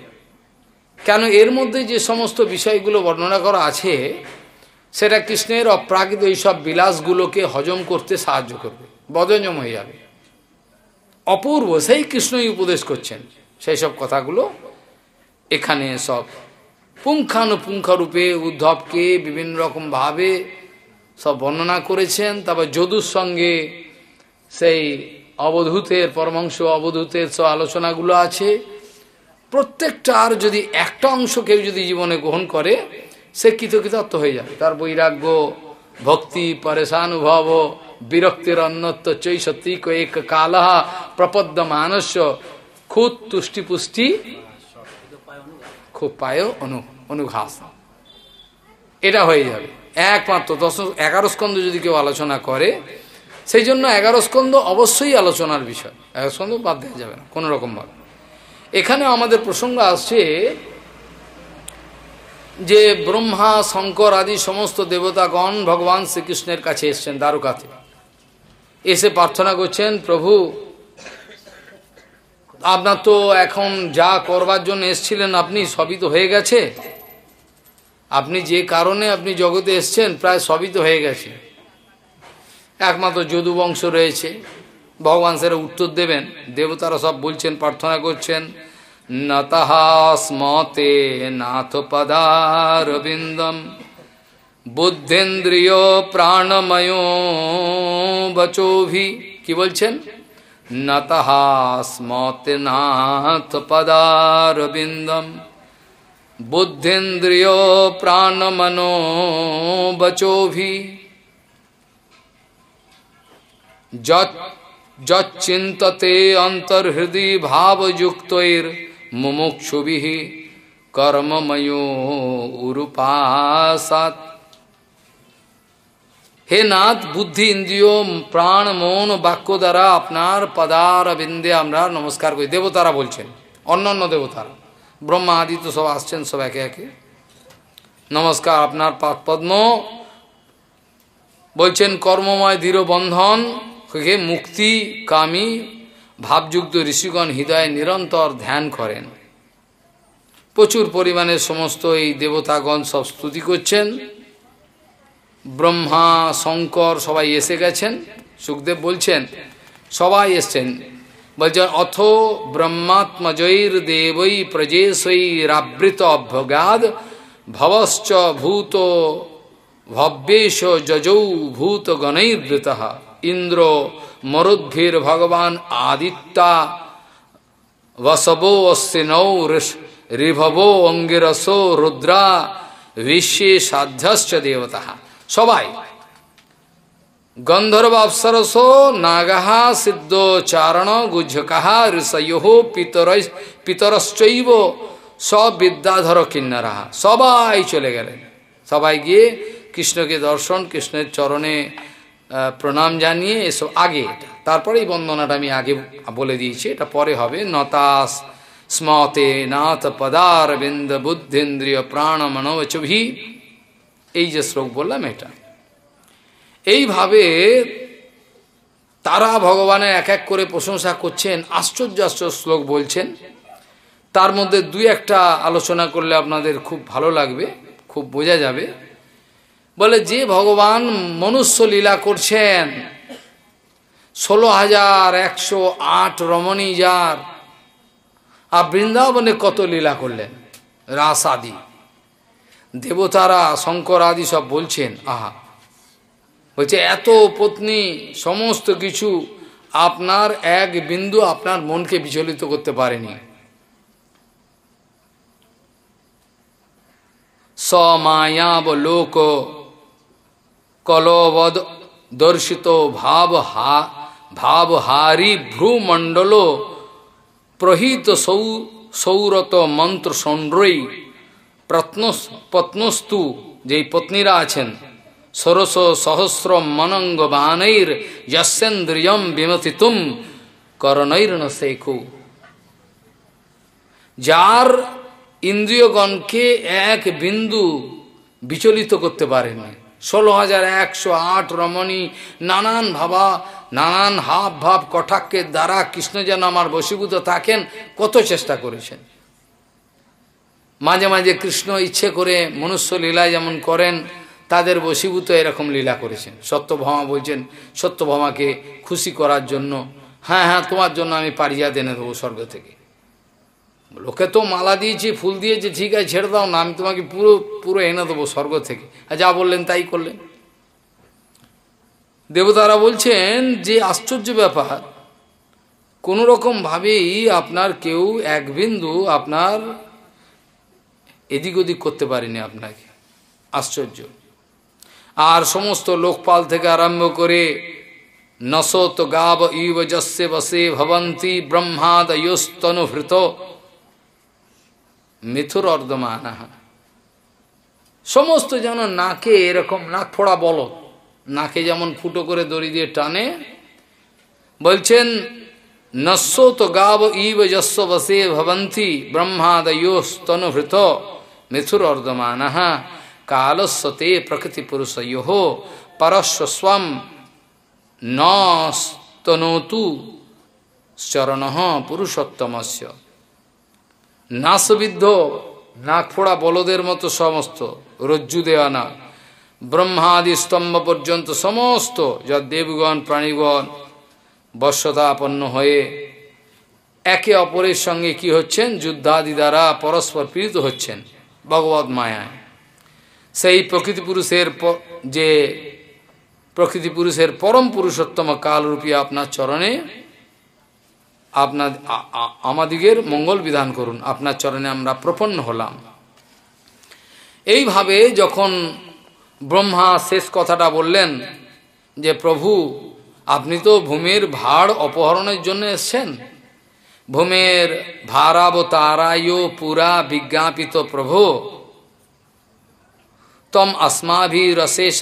কেন এর মধ্যে যে সমস্ত বিষয়গুলো বর্ণনা করা আছে সেটা কৃষ্ণের অপ্রাকৃত এইসব বিলাসগুলোকে হজম করতে সাহায্য করবে বদজম হয়ে যাবে অপূর্ব সেই কৃষ্ণই উপদেশ করছেন সেই সব কথাগুলো এখানে সব পুঙ্খানুপুঙ্খারূপে উদ্ধবকে বিভিন্ন রকমভাবে সব বর্ণনা করেছেন তারপর যদুর সঙ্গে সেই অবধূতের পরমাংশ অবধূতের সব আলোচনাগুলো আছে প্রত্যেকটার যদি একটা অংশ কেউ যদি জীবনে গ্রহণ করে সে কৃতকৃতার্থ হয়ে যাবে তার বৈরাগ্য ভক্তি পরেশানুভব বিরক্তির অন্যত্ব চৈসত্যি কয়েক কালহা প্রপদ্য মানস্য খুদ তুষ্টি পুষ্টি খুব পায় অনু অনুঘাস এটা হয়ে যাবে একমাত্র দশ এগারো স্কন্ধ যদি কেউ আলোচনা করে সেই জন্য এগারো স্কন্ধ অবশ্যই আলোচনার বিষয় এগারো স্কন্ধ বাদ দেওয়া যাবে না কোনো রকমভাবে এখানে আমাদের প্রসঙ্গ আসছে যে ব্রহ্মা শঙ্কর আদি সমস্ত দেবতাগণ ভগবান শ্রীকৃষ্ণের কাছে এসছেন দ্বারকাতে এসে প্রার্থনা করছেন প্রভু আপনার তো এখন যা করবার জন্য এসছিলেন আপনি সবই তো হয়ে গেছে আপনি যে কারণে আপনি জগতে এসছেন প্রায় সবই তো হয়ে গেছে একমাত্র যদু বংশ রয়েছে ভগবান সেরা উত্তর দেবেন দেবতারা সব বলছেন প্রার্থনা করছেন নতাহাস্মতে নাথপদারবিন্দম বুদ্ধেন্দ্রিয় প্রাণময় বচোভি কি বলছেন নতাহাস্মতে নাথপদারবিন্দম বুদ্ধেন্দ্রিয় প্রাণমনো বচোভি যচ্চিন্ততে অন্তর্হৃদি ভাবযুক্তৈর মুমুক্ষুবিহ কর্মময় উরুপাসাত হে নাথ বুদ্ধি ইন্দ্রিয় প্রাণ মন বাক্য দ্বারা আপনার পদার বিন্দে আমরা নমস্কার করি দেবতারা বলছেন অন্য অন্য দেবতারা ব্রহ্মা আদি তো সব আসছেন সব একে একে নমস্কার আপনার পাদ পদ্ম বলছেন কর্মময় দৃঢ় বন্ধন হয়ে মুক্তি কামী ভাবযুক্ত ঋষিগণ হৃদয়ে নিরন্তর ধ্যান করেন প্রচুর পরিমাণে সমস্ত এই দেবতাগণ সব স্তুতি করছেন ব্রহ্মা শঙ্কর সবাই এসে গেছেন সুখদেব বলছেন সবাই এসছেন বলছেন অথ ব্রহ্মাত্মজৈর দেবৈ প্রজেশৈরাবৃত অভ্যগাদ ভবশ্চ ভূত ভব্যেশ যজৌ ভূতগণৈর্বৃত ইন্দ্র মরুদ্ধির ভগবান আদিত্যা বসবো অশ্বিনৌ ঋভবো অঙ্গিরস রুদ্রা বিশ্বে সাধ্যশ্চ দেবতা সবাই গন্ধর্ব অপসরস নাগাহা সিদ্ধ চারণ গুজকাহা ঋষয়ো পিতর পিতরশ্চৈব সব বিদ্যাধর কিন্নারাহা সবাই চলে গেলেন সবাই গিয়ে কৃষ্ণকে দর্শন কৃষ্ণের চরণে প্রণাম জানিয়ে এসব আগে তারপরে এই বন্দনাটা আমি আগে বলে দিয়েছি এটা পরে হবে নতাস স্মতে নাথ পদার বিন্দ বুদ্ধেন্দ্রিয় প্রাণ মনোচভি এই যে শ্লোক বললাম এটা এইভাবে তারা ভগবানের এক এক করে প্রশংসা করছেন আশ্চর্য আশ্চর্য শ্লোক বলছেন তার মধ্যে দুই একটা আলোচনা করলে আপনাদের খুব ভালো লাগবে খুব বোঝা যাবে বলে যে ভগবান মনুষ্য লীলা করছেন ষোলো হাজার একশো আট রমণী যার আর বৃন্দাবনে কত লীলা করলেন রাস আদি দেবতারা শঙ্কর আদি সব বলছেন আহা বলছে এত পত্নী সমস্ত কিছু আপনার এক বিন্দু আপনার মনকে বিচলিত করতে পারেনি স মায়াব লোক কলবদ দর্শিত ভাব হা ভাবহারি ভ্রুমণ্ডল প্রহিত সৌ সৌরত মন্ত্র সন্ড্রই পত্নস্তু যেই পত্নীরা আছেন সরস সহস্র মনঙ্গ বানৈর যস্যেন্দ্রিয়ম বিমথিতুম করণৈর শেখু যার ইন্দ্রিয়গণকে এক বিন্দু বিচলিত করতে পারেনি ষোলো হাজার একশো আট রমণী নানান ভাবা নানান হাব ভাব কটাক্ষের দ্বারা কৃষ্ণ যেন আমার বসীভূত থাকেন কত চেষ্টা করেছেন মাঝে মাঝে কৃষ্ণ ইচ্ছে করে মনুষ্য লীলা যেমন করেন তাদের বসীভূত এরকম লীলা করেছেন সত্যভামা বলছেন সত্যভামাকে খুশি করার জন্য হ্যাঁ হ্যাঁ তোমার জন্য আমি পারিয়া দেনে দেবো স্বর্গ থেকে লোকে তো মালা দিয়েছে ফুল দিয়েছে ঠিক আছে ছেড়ে দাও না আমি তোমাকে পুরো পুরো এনে দেবো স্বর্গ থেকে আর যা বললেন তাই করলেন দেবতারা বলছেন যে আশ্চর্য ব্যাপার রকম ভাবেই আপনার কেউ এক বিন্দু আপনার এদিক ওদিক করতে পারেনি আপনাকে আশ্চর্য আর সমস্ত লোকপাল থেকে আরম্ভ করে নসত গাব ইব যস্যে বসে ভবন্তি ব্রহ্মাদয়স্তনুভৃত মিথুর অর্ধমান সমস্ত যেন নাকে এরকম নাক ফোড়া বলো নাকে যেমন ফুটো করে দড়ি দিয়ে টানে বলছেন নস্য তো গাব ইব যস্ব বসে ভবন্তি ব্রহ্মাদয়োস্তনুভৃত মিথুর অর্ধমানাহা কালস্যতে প্রকৃতি পরশ্ব স্বম নস্তনোতু চরণ পুরুষোত্তমস্য নাসবিদ্ধ নাক ফোড়া বলদের মতো সমস্ত রজ্জু দেওয়া না ব্রহ্মাদি স্তম্ভ পর্যন্ত সমস্ত যা দেবগণ প্রাণীগণ বর্ষতাপন্ন হয়ে একে অপরের সঙ্গে কি হচ্ছেন যুদ্ধাদি দ্বারা পরস্পর পীড়িত হচ্ছেন ভগবত মায়ায় সেই প্রকৃতি পুরুষের যে প্রকৃতি পুরুষের পরম পুরুষোত্তম কালরূপী আপনার চরণে আপনার আমাদিগের মঙ্গল বিধান করুন আপনার চরণে আমরা প্রপন্ন হলাম এইভাবে যখন ব্রহ্মা শেষ কথাটা বললেন যে প্রভু আপনি তো ভূমির ভার অপহরণের জন্য এসছেন ভূমের ভারাব তারায় পুরা বিজ্ঞাপিত প্রভু তম রসেষ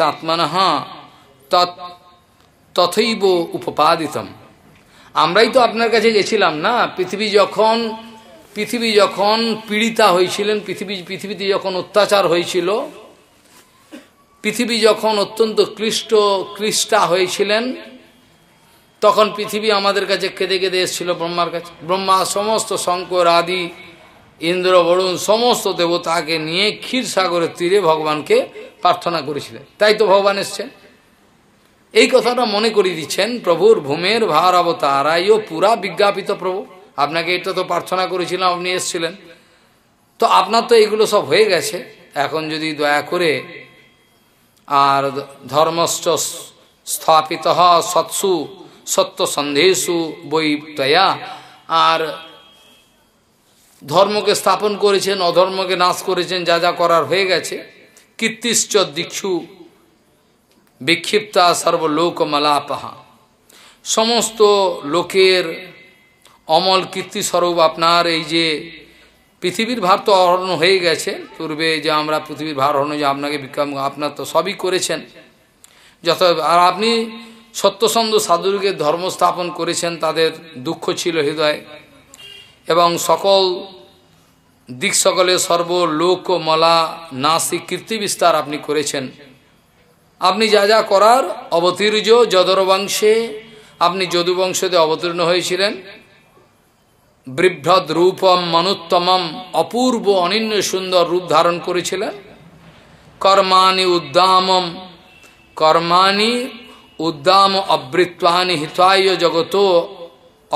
তৎ তথৈব উপপাদিতম আমরাই তো আপনার কাছে গেছিলাম না পৃথিবী যখন পৃথিবী যখন পীড়িতা হয়েছিলেন পৃথিবী পৃথিবীতে যখন অত্যাচার হয়েছিল পৃথিবী যখন অত্যন্ত ক্লিষ্ট ক্লিষ্টা হয়েছিলেন তখন পৃথিবী আমাদের কাছে কেঁদে কেঁদে এসেছিল ব্রহ্মার কাছে ব্রহ্মা সমস্ত শঙ্কর আদি ইন্দ্র বরুণ সমস্ত দেবতাকে নিয়ে ক্ষীর সাগরের তীরে ভগবানকে প্রার্থনা করেছিলেন তাই তো ভগবান এসছেন এই কথাটা মনে করিয়ে দিচ্ছেন প্রভুর ভূমের ভার অবতারাইও পুরা বিজ্ঞাপিত প্রভু আপনাকে এটা তো প্রার্থনা করেছিলাম আপনি এসছিলেন তো আপনার তো এগুলো সব হয়ে গেছে এখন যদি দয়া করে আর ধর্মশ্চ স্থাপিত সৎসু সত্য সন্দেহসু বই তয়া আর ধর্মকে স্থাপন করেছেন অধর্মকে নাশ করেছেন যা যা করার হয়ে গেছে কীর্তিশ্চ দীক্ষু বিক্ষিপ্তা সর্বলোক মালাপাহা সমস্ত লোকের অমল কীর্তি স্বরূপ আপনার এই যে পৃথিবীর ভার তো অহরণ হয়ে গেছে পূর্বে যে আমরা পৃথিবীর ভার হরণ যে আপনাকে বিক্রম আপনার তো সবই করেছেন যত আর আপনি সত্যসন্ধ সাধুরকে ধর্ম স্থাপন করেছেন তাদের দুঃখ ছিল হৃদয় এবং সকল দিক সকলে সর্বলোক মলা নাসি কীর্তি বিস্তার আপনি করেছেন আপনি যা যা করার অবতীর্য যদরবংশে আপনি যদুবংশতে অবতীর্ণ হয়েছিলেন বিভ্রদ রূপম মনুত্তমম অপূর্ব অনিন্য সুন্দর রূপ ধারণ করেছিলেন কর্মাণি উদ্দামম কর্মাণি উদ্দাম অবৃত্বানি হিতায় জগত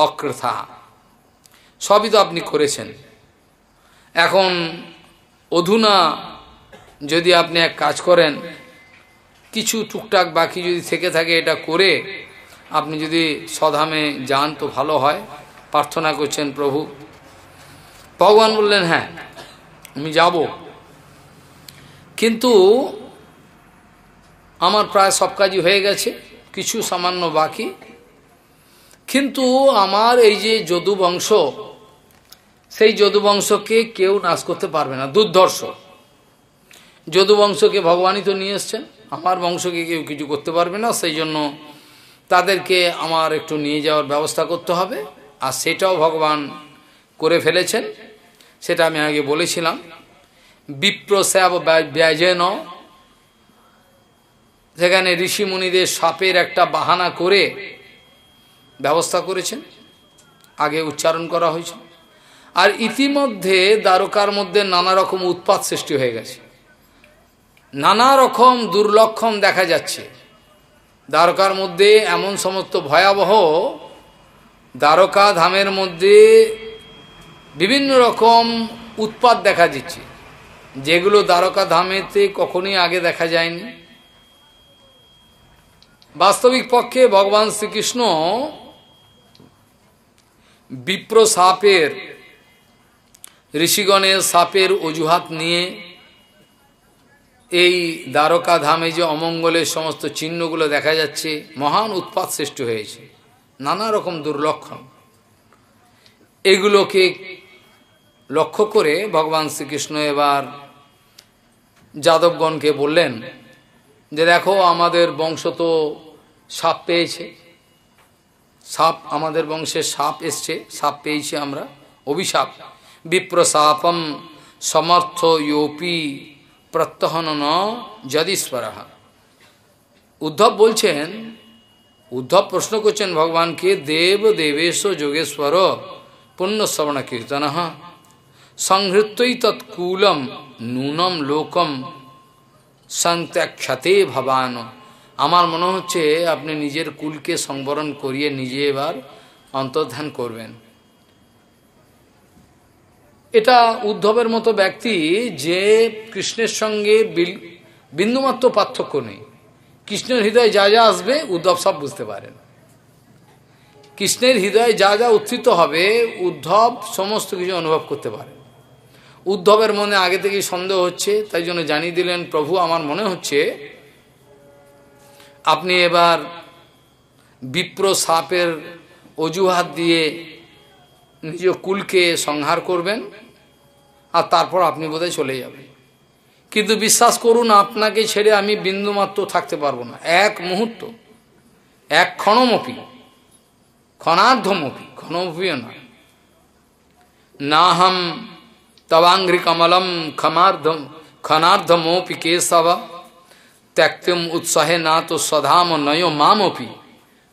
অকৃথা সবই তো আপনি করেছেন এখন অধুনা যদি আপনি এক কাজ করেন কিছু টুকটাক বাকি যদি থেকে থাকে এটা করে আপনি যদি সধামে যান তো ভালো হয় প্রার্থনা করছেন প্রভু ভগবান বললেন হ্যাঁ আমি যাব কিন্তু আমার প্রায় সব কাজই হয়ে গেছে কিছু সামান্য বাকি কিন্তু আমার এই যে যদুবংশ সেই যদুবংশকে কেউ নাশ করতে পারবে না দুর্ধর্ষ যদুবংশকে ভগবানই তো নিয়ে এসছেন আমার বংশকে কেউ কিছু করতে পারবে না সেই জন্য তাদেরকে আমার একটু নিয়ে যাওয়ার ব্যবস্থা করতে হবে আর সেটাও ভগবান করে ফেলেছেন সেটা আমি আগে বলেছিলাম বিপ্রস্যাব ব্যয়জেন ঋষি ঋষিমুনিদের সাপের একটা বাহানা করে ব্যবস্থা করেছেন আগে উচ্চারণ করা হয়েছে আর ইতিমধ্যে দ্বারকার মধ্যে নানা রকম উৎপাত সৃষ্টি হয়ে গেছে নানা রকম দুর্লক্ষণ দেখা যাচ্ছে দ্বারকার মধ্যে এমন সমস্ত ভয়াবহ দ্বারকা ধামের মধ্যে বিভিন্ন রকম উৎপাত দেখা দিচ্ছে যেগুলো দ্বারকা ধামেতে কখনই আগে দেখা যায়নি বাস্তবিক পক্ষে ভগবান শ্রীকৃষ্ণ বিপ্র সাপের ঋষিগণের সাপের অজুহাত নিয়ে এই দ্বারকা ধামে যে অমঙ্গলের সমস্ত চিহ্নগুলো দেখা যাচ্ছে মহান উৎপাত সৃষ্টি হয়েছে নানা রকম দুর্লক্ষণ এগুলোকে লক্ষ্য করে ভগবান শ্রীকৃষ্ণ এবার যাদবগণকে বললেন যে দেখো আমাদের বংশ তো সাপ পেয়েছে সাপ আমাদের বংশে সাপ এসছে সাপ পেয়েছি আমরা অভিশাপ বিপ্রসাপম সমর্থ ইউপি প্রত্যহন যদীশ্বরাহ উদ্ধব বলছেন উদ্ধব প্রশ্ন করছেন ভগবানকে দেব দেবেশ যোগেশ্বর পুণ্য শ্রবণ কীর্তন সংহৃত্যই তৎকুলম নূনম লোকম সন্ত্যাক্ষতে ভবান আমার মনে হচ্ছে আপনি নিজের কুলকে সংবরণ করিয়ে নিজে এবার অন্তর্ধান করবেন এটা উদ্ধবের মতো ব্যক্তি যে কৃষ্ণের সঙ্গে বিন্দুমাত্র পার্থক্য নেই কৃষ্ণের হৃদয়ে যা যা আসবে উদ্ধব সব বুঝতে পারেন কৃষ্ণের হৃদয়ে যা যা উত্থিত হবে উদ্ধব সমস্ত কিছু অনুভব করতে পারে উদ্ধবের মনে আগে থেকেই সন্দেহ হচ্ছে তাই জন্য জানিয়ে দিলেন প্রভু আমার মনে হচ্ছে আপনি এবার বিপ্র সাপের অজুহাত দিয়ে নিজ কুলকে সংহার করবেন আর তারপর আপনি বোধহয় চলে যাবে কিন্তু বিশ্বাস করুন আপনাকে ছেড়ে আমি বিন্দুমাত্র থাকতে পারবো না এক মুহূর্ত এক ক্ষণমপি ক্ষণার্ধমপি ক্ষণমপিও না নাহম তবাঙ্ঘ্রি কমলম ক্ষমার্ধম ক্ষণার্ধমপি কেশব ত্যাক্তম উৎসাহে না তো সধাম নয় মামপি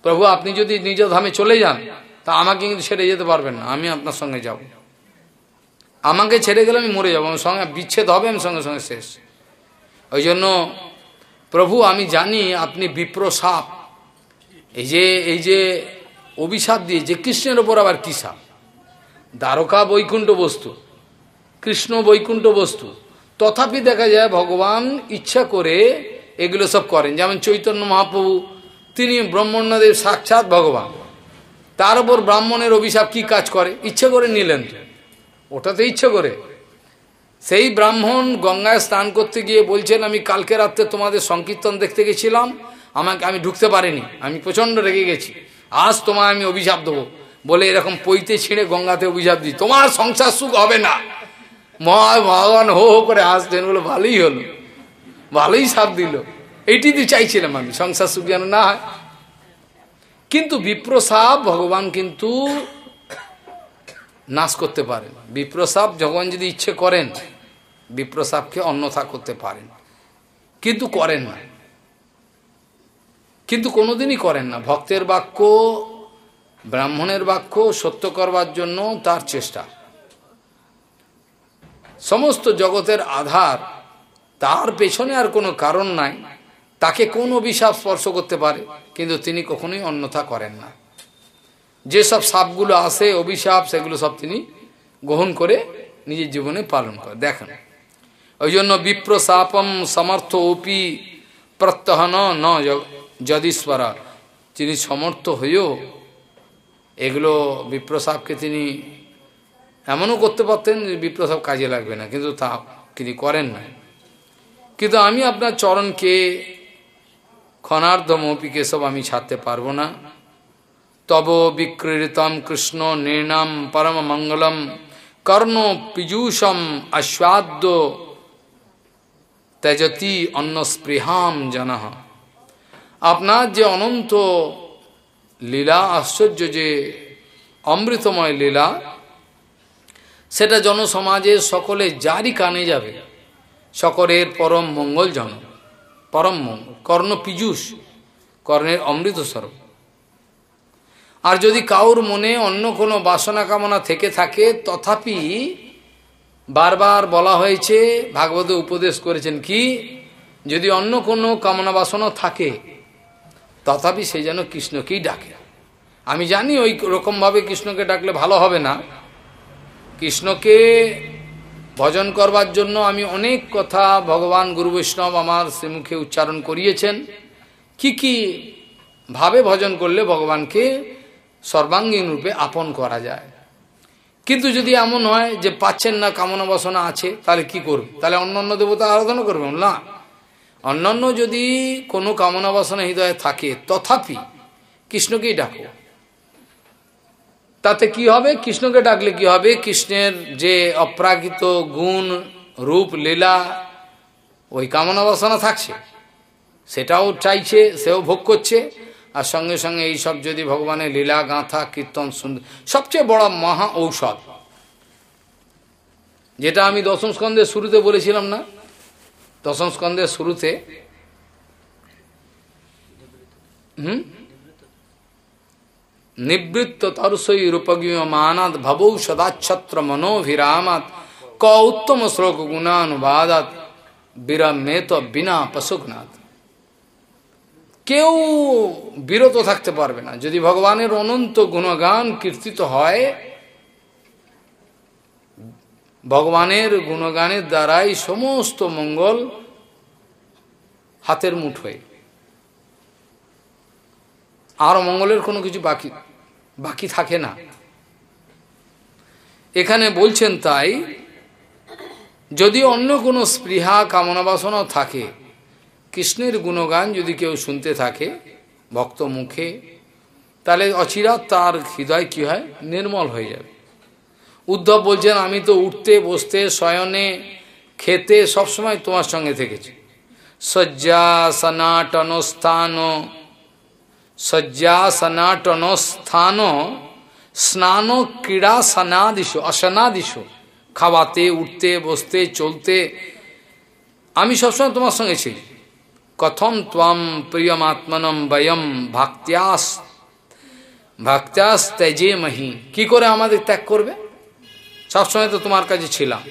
প্রভু আপনি যদি নিজ ধামে চলে যান তা আমাকে কিন্তু ছেড়ে যেতে পারবেন না আমি আপনার সঙ্গে যাবো আমাকে ছেড়ে গেলে আমি মরে যাবো আমার সঙ্গে বিচ্ছেদ হবে আমি সঙ্গে সঙ্গে শেষ ওই জন্য প্রভু আমি জানি আপনি বিপ্র সাপ এই যে এই যে অভিশাপ দিয়ে যে কৃষ্ণের ওপর আবার কী সাপ দ্বারকা বৈকুণ্ঠ বস্তু কৃষ্ণ বৈকুণ্ঠ বস্তু তথাপি দেখা যায় ভগবান ইচ্ছা করে এগুলো সব করেন যেমন চৈতন্য মহাপ্রভু তিনি ব্রহ্মণ্যদেব সাক্ষাৎ ভগবান তার উপর ব্রাহ্মণের অভিশাপ কি কাজ করে ইচ্ছে করে নিলেন ওটাতে ইচ্ছে করে সেই ব্রাহ্মণ গঙ্গায় স্নান করতে গিয়ে বলছেন আমি কালকে রাত্রে তোমাদের সংকীর্তন দেখতে গেছিলাম আমাকে আমি ঢুকতে পারিনি আমি প্রচণ্ড রেগে গেছি আজ তোমায় আমি অভিশাপ দেবো বলে এরকম পইতে ছিঁড়ে গঙ্গাতে অভিশাপ দিই তোমার সংসার সুখ হবে না ভগবান হো হো করে আসতেন বলে ভালোই হলো ভালোই সাপ দিল এইটি তো চাইছিলাম আমি সংসার সুখ যেন না হয় কিন্তু বিপ্রসাপ ভগবান কিন্তু নাশ করতে পারেন বিপ্রসাপ যখন যদি ইচ্ছে করেন বিপ্রসাপকে অন্যথা করতে পারেন কিন্তু করেন না কিন্তু কোনোদিনই করেন না ভক্তের বাক্য ব্রাহ্মণের বাক্য সত্য করবার জন্য তার চেষ্টা সমস্ত জগতের আধার তার পেছনে আর কোনো কারণ নাই তাকে কোন অভিশাপ স্পর্শ করতে পারে কিন্তু তিনি কখনোই অন্যথা করেন না যেসব সাপগুলো আসে অভিশাপ সেগুলো সব তিনি গ্রহণ করে নিজের জীবনে পালন করে দেখেন ওই জন্য বিপ্র সাপম সমর্থ অপি প্রত্যহন ন যদীশ্বরা তিনি সমর্থ হয়েও এগুলো বিপ্রসাপকে তিনি এমনও করতে পারতেন যে বিপ্রসাপ কাজে লাগবে না কিন্তু তা তিনি করেন না কিন্তু আমি আপনার চরণকে ক্ষণার্ধমপি সব আমি ছাড়তে পারবো না তব বিক্রীতম কৃষ্ণ নৃণম পরম মঙ্গলম কর্ণ পীযূষম আস্বাদ্য তেজতি অন্য স্পৃহাম জানাহ আপনার যে অনন্ত লীলা আশ্চর্য যে অমৃতময় লীলা সেটা জনসমাজে সকলে যারই কানে যাবে সকলের পরম মঙ্গল জন পরম মঙ্গল কর্ণ পীযূষ কর্ণের অমৃতস্বরূপ আর যদি কাউর মনে অন্য কোনো বাসনা কামনা থেকে থাকে তথাপি বারবার বলা হয়েছে ভাগবত উপদেশ করেছেন কি যদি অন্য কোনো কামনা বাসনা থাকে তথাপি সে যেন কৃষ্ণকেই ডাকে আমি জানি ওই রকমভাবে কৃষ্ণকে ডাকলে ভালো হবে না কৃষ্ণকে ভজন করবার জন্য আমি অনেক কথা ভগবান গুরু বৈষ্ণব আমার সে মুখে উচ্চারণ করিয়েছেন কি কি ভাবে ভজন করলে ভগবানকে সর্বাঙ্গীন রূপে আপন করা যায় কিন্তু যদি এমন হয় যে পাচ্ছেন না কামনা বাসনা আছে তাহলে কি করবে তাহলে অন্যান্য দেবতা আরাধনা করবেন না অন্যান্য যদি কোনো কামনা বাসনা হৃদয়ে থাকে তথাপি কৃষ্ণকেই ডাকো তাতে কি হবে কৃষ্ণকে ডাকলে কি হবে কৃষ্ণের যে অপ্রাকৃত গুণ রূপ লীলা ওই কামনা বাসনা থাকছে সেটাও চাইছে সেও ভোগ করছে আর সঙ্গে সঙ্গে এইসব যদি ভগবানের লীলা গাঁথা কীর্তন সুন্দর সবচেয়ে বড় মহা ঔষধ যেটা আমি দশম স্কন্ধের শুরুতে বলেছিলাম না দশম স্কন্ধের শুরুতে হুম নিবৃত্ত তরসই রূপগীয় মানাত ভবৌ সদাচ্ছত্র মনোভিরামাত ক উত্তম শ্লোক গুণানুবাদাত বিরামেত বিনা পশুকনাথ কেউ বিরত থাকতে পারবে না যদি ভগবানের অনন্ত গুণগান কীর্তিত হয় ভগবানের গুণগানের দ্বারাই সমস্ত মঙ্গল হাতের মুঠোয় আর মঙ্গলের কোনো কিছু বাকি বাকি থাকে না এখানে বলছেন তাই যদি অন্য কোনো স্পৃহা কামনা বাসনা থাকে কৃষ্ণের গুণগান যদি কেউ শুনতে থাকে ভক্ত মুখে তাহলে অচিরা তার হৃদয় কি হয় নির্মল হয়ে যাবে উদ্ধব বলছেন আমি তো উঠতে বসতে শয়নে খেতে সবসময় তোমার সঙ্গে থেকেছি শয্যা সনাটন স্থান শয্যা স্থান স্নান ক্রীড়া অসনা অসনাদিশু খাওয়াতে উঠতে বসতে চলতে আমি সবসময় তোমার সঙ্গে ছিলাম কথম ত্বম প্রিয়মাত্মনম বয়ম ভক্ত্যাস ভক্ত্যাস ত্যাজে মহি কি করে আমাদের ত্যাগ করবে সবসময় তো তোমার কাছে ছিলাম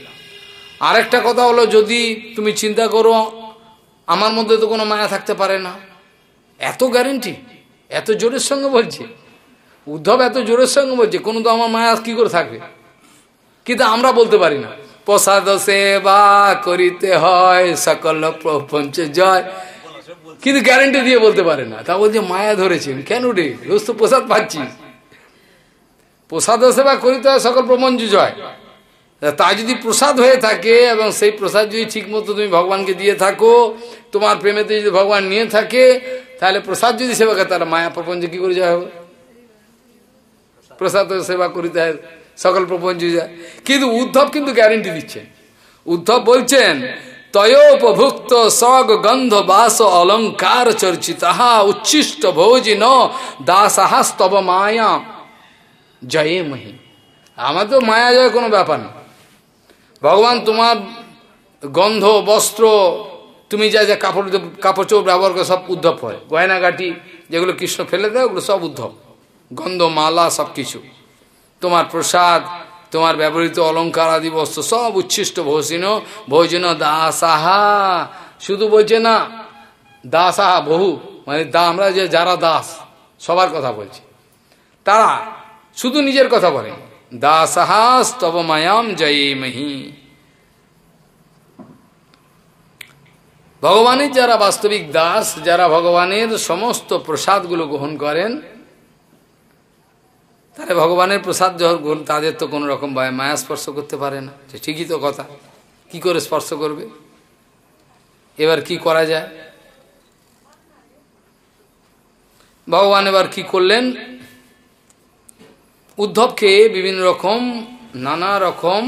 আরেকটা কথা হলো যদি তুমি চিন্তা করো আমার মধ্যে তো কোনো মায়া থাকতে পারে না এত গ্যারেন্টি এত জোরের সঙ্গে বলছে উদ্ধব এত জোরের সঙ্গে বলছে কোনো তো আমার মায়া কি করে থাকবে কিন্তু আমরা বলতে পারি না প্রসাদ সেবা করিতে হয় সকল প্রপঞ্চ জয় কিন্তু গ্যারেন্টি দিয়ে বলতে পারে না তা বলছে মায়া ধরেছেন কেন রে রোজ তো প্রসাদ পাচ্ছি প্রসাদ সেবা করিতে হয় সকল প্রমঞ্জু জয় তা যদি প্রসাদ হয়ে থাকে এবং সেই প্রসাদ যদি ঠিক মতো তুমি ভগবানকে দিয়ে থাকো তোমার প্রেমেতে যদি ভগবান নিয়ে থাকে তাহলে প্রসাদ যদি সেবা করে তাহলে মায়া প্রপঞ্চ কি করে যায় হবে প্রসাদ সেবা করিতে হয় সকল প্রপঞ্চ যায় কিন্তু উদ্ধব কিন্তু গ্যারেন্টি দিচ্ছেন উদ্ধব বলছেন তয়োপভুক্ত সগ গন্ধ বাস অলঙ্কার চর্চিতাহা উচ্ছিষ্ট ভোজি দাসাহাস্তব মায়া জয়ে মহি আমার তো মায়া জয় কোনো ব্যাপার না ভগবান তোমার গন্ধ বস্ত্র তুমি যা যা কাপড় কাপড় চোপ ব্যবহার করে সব উদ্ধব হয় গয়নাগাটি যেগুলো কৃষ্ণ ফেলে দেয় ওগুলো সব উদ্ধব গন্ধ মালা সব কিছু তোমার প্রসাদ তোমার ব্যবহৃত অলঙ্কার আদি বস্ত্র সব উচ্ছিষ্ট ভোসিন ভোজন দাসাহা শুধু বলছে না দাসাহা বহু মানে দা আমরা যে যারা দাস সবার কথা বলছি তারা শুধু নিজের কথা বলে দাসাহা স্তব মায়াম জয়ীমহি ভগবানের যারা বাস্তবিক দাস যারা ভগবানের সমস্ত প্রসাদগুলো গ্রহণ করেন তাহলে ভগবানের প্রসাদ যখন গুণ তাদের তো কোনো রকম ভয় মায়া স্পর্শ করতে পারে না যে ঠিকই তো কথা কি করে স্পর্শ করবে এবার কি করা যায় ভগবান এবার কি করলেন উদ্ধবকে বিভিন্ন রকম নানা রকম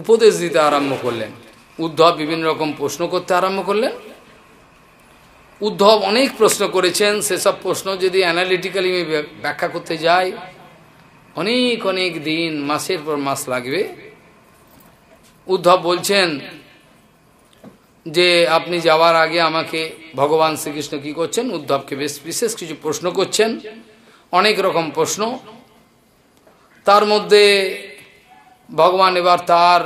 উপদেশ দিতে আরম্ভ করলেন উদ্ধব বিভিন্ন রকম প্রশ্ন করতে আরম্ভ করলেন উদ্ধব অনেক প্রশ্ন করেছেন সেসব প্রশ্ন যদি অ্যানালিটিক্যালি আমি ব্যাখ্যা করতে যাই অনেক অনেক দিন মাসের পর মাস লাগবে উদ্ধব বলছেন যে আপনি যাওয়ার আগে আমাকে ভগবান শ্রীকৃষ্ণ কি করছেন উদ্ধবকে বেশ বিশেষ কিছু প্রশ্ন করছেন অনেক রকম প্রশ্ন তার মধ্যে ভগবান এবার তার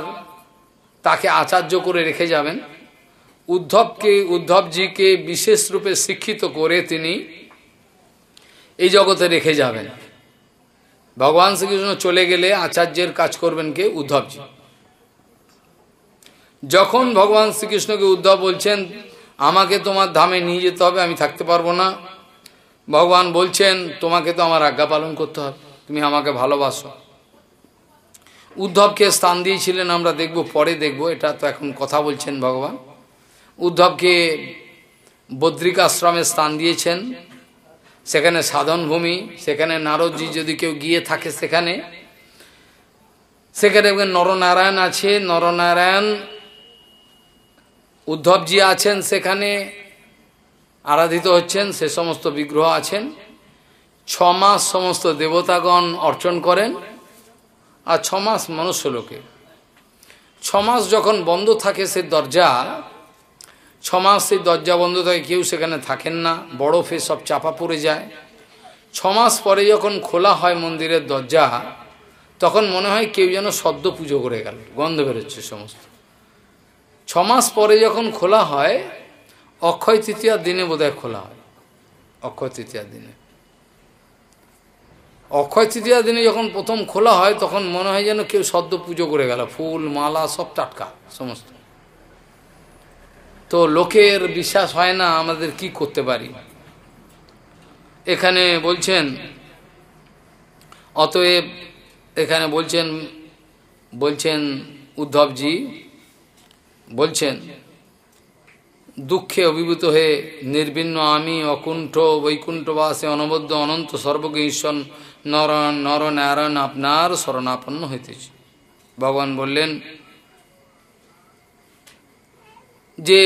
তাকে আচার্য করে রেখে যাবেন উদ্ধবকে উদ্ধবজিকে বিশেষ রূপে শিক্ষিত করে তিনি এই জগতে রেখে যাবেন ভগবান শ্রীকৃষ্ণ চলে গেলে আচার্যের কাজ করবেন কে উদ্ধবজি যখন ভগবান শ্রীকৃষ্ণকে উদ্ধব বলছেন আমাকে তোমার ধামে নিয়ে যেতে হবে আমি থাকতে পারবো না ভগবান বলছেন তোমাকে তো আমার আজ্ঞা পালন করতে হবে তুমি আমাকে ভালোবাসো উদ্ধবকে স্থান দিয়েছিলেন আমরা দেখব পরে দেখব এটা তো এখন কথা বলছেন ভগবান উদ্ধবকে বদ্রিকাশ্রমে স্থান দিয়েছেন সেখানে সাধনভূমি সেখানে নারদজি যদি কেউ গিয়ে থাকে সেখানে সেখানে নরনারায়ণ আছে নরনারায়ণ উদ্ধবজি আছেন সেখানে আরাধিত হচ্ছেন সে সমস্ত বিগ্রহ আছেন ছমাস সমস্ত দেবতাগণ অর্চন করেন আর ছমাস মাস লোকে ছমাস যখন বন্ধ থাকে সে দরজা ছমাস সেই দরজা বন্ধ থাকে কেউ সেখানে থাকেন না বরফে সব চাপা পড়ে যায় ছমাস পরে যখন খোলা হয় মন্দিরের দরজা তখন মনে হয় কেউ যেন সদ্য পুজো করে গেল গন্ধ বেরোচ্ছে সমস্ত ছমাস পরে যখন খোলা হয় অক্ষয় তৃতীয়ার দিনে বোধহয় খোলা হয় অক্ষয় তৃতীয়ার দিনে অক্ষয় তৃতীয়ার দিনে যখন প্রথম খোলা হয় তখন মনে হয় যেন কেউ সদ্য পুজো করে গেল ফুল মালা সব টাটকা সমস্ত তো লোকের বিশ্বাস হয় না আমাদের কি করতে পারি এখানে বলছেন অতএব এখানে বলছেন বলছেন উদ্ধবজি বলছেন দুঃখে অভিভূত হয়ে নির্বিন্ন আমি অকুণ্ঠ বৈকুণ্ঠবাসে অনবদ্য অনন্ত সর্বজ্ঞ ঈশ্বর নর নরনারায়ণ আপনার শরণাপন্ন হইতেছি ভগবান বললেন যে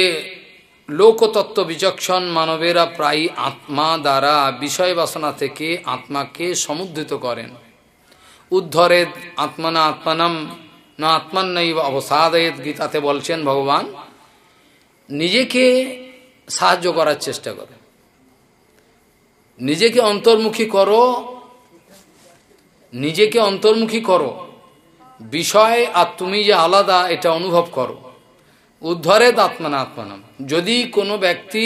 লোকতত্ত্ব বিচক্ষণ মানবেরা প্রায় আত্মা দ্বারা বিষয় বাসনা থেকে আত্মাকে সমুদ্ধিত করেন উদ্ধরে আত্মানা আত্মানাম না আত্মান নৈব গীতাতে বলছেন ভগবান নিজেকে সাহায্য করার চেষ্টা করে নিজেকে অন্তর্মুখী করো নিজেকে অন্তর্মুখী করো বিষয় আর তুমি যে আলাদা এটা অনুভব করো উদ্ধরেদ আত্মনাত্মনম যদি কোনো ব্যক্তি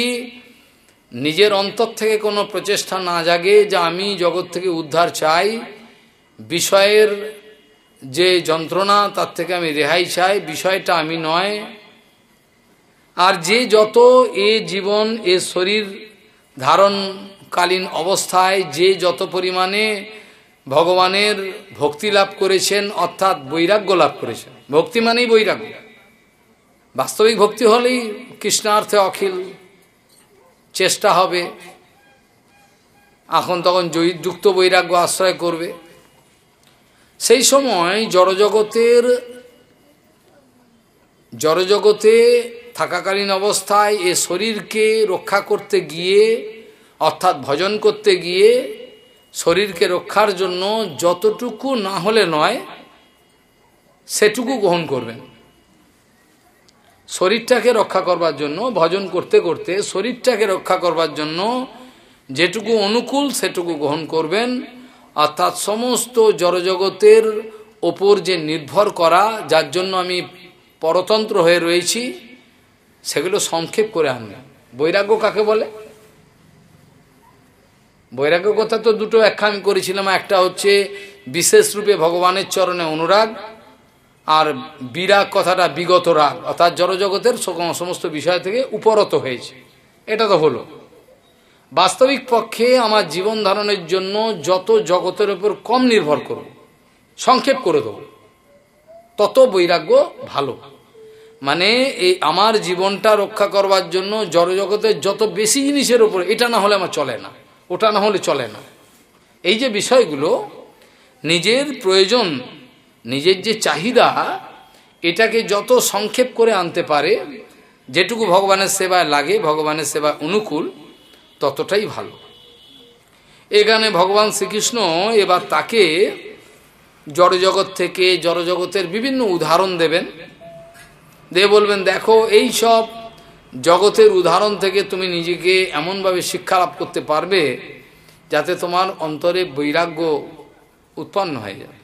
নিজের অন্তর থেকে কোনো প্রচেষ্টা না জাগে যে আমি জগৎ থেকে উদ্ধার চাই বিষয়ের যে যন্ত্রণা তার থেকে আমি রেহাই চাই বিষয়টা আমি নয় আর যে যত এ জীবন এ শরীর ধারণকালীন অবস্থায় যে যত পরিমাণে ভগবানের ভক্তি লাভ করেছেন অর্থাৎ বৈরাগ্য লাভ করেছেন ভক্তি মানেই বৈরাগ্য বাস্তবিক ভক্তি হলেই কৃষ্ণার্থে অখিল চেষ্টা হবে এখন তখন যুক্ত বৈরাগ্য আশ্রয় করবে সেই সময় জড়জগতের জড়জগতে থাকাকালীন অবস্থায় এ শরীরকে রক্ষা করতে গিয়ে অর্থাৎ ভজন করতে গিয়ে শরীরকে রক্ষার জন্য যতটুকু না হলে নয় সেটুকু গ্রহণ করবেন শরীরটাকে রক্ষা করবার জন্য ভজন করতে করতে শরীরটাকে রক্ষা করবার জন্য যেটুকু অনুকূল সেটুকু গ্রহণ করবেন অর্থাৎ সমস্ত জড়জগতের ওপর যে নির্ভর করা যার জন্য আমি পরতন্ত্র হয়ে রয়েছি সেগুলো সংক্ষেপ করে আনবেন বৈরাগ্য কাকে বলে বৈরাগ্য কথা তো দুটো ব্যাখ্যা আমি করেছিলাম একটা হচ্ছে বিশেষ রূপে ভগবানের চরণে অনুরাগ আর বিরাগ কথাটা বিগত রাগ অর্থাৎ জড়জগতের সমস্ত বিষয় থেকে উপরত হয়েছে এটা তো হলো বাস্তবিক পক্ষে আমার জীবন ধারণের জন্য যত জগতের উপর কম নির্ভর করব সংক্ষেপ করে দেব তত বৈরাগ্য ভালো মানে এই আমার জীবনটা রক্ষা করবার জন্য জড়জগতের যত বেশি জিনিসের উপর এটা না হলে আমার চলে না ওটা না হলে চলে না এই যে বিষয়গুলো নিজের প্রয়োজন নিজের যে চাহিদা এটাকে যত সংক্ষেপ করে আনতে পারে যেটুকু ভগবানের সেবায় লাগে ভগবানের সেবা অনুকূল ততটাই ভালো এখানে ভগবান শ্রীকৃষ্ণ এবার তাকে জড়জগৎ থেকে জড়জগতের বিভিন্ন উদাহরণ দেবেন দে বলবেন দেখো এই সব জগতের উদাহরণ থেকে তুমি নিজেকে এমনভাবে শিক্ষা লাভ করতে পারবে যাতে তোমার অন্তরে বৈরাগ্য উৎপন্ন হয়ে যায়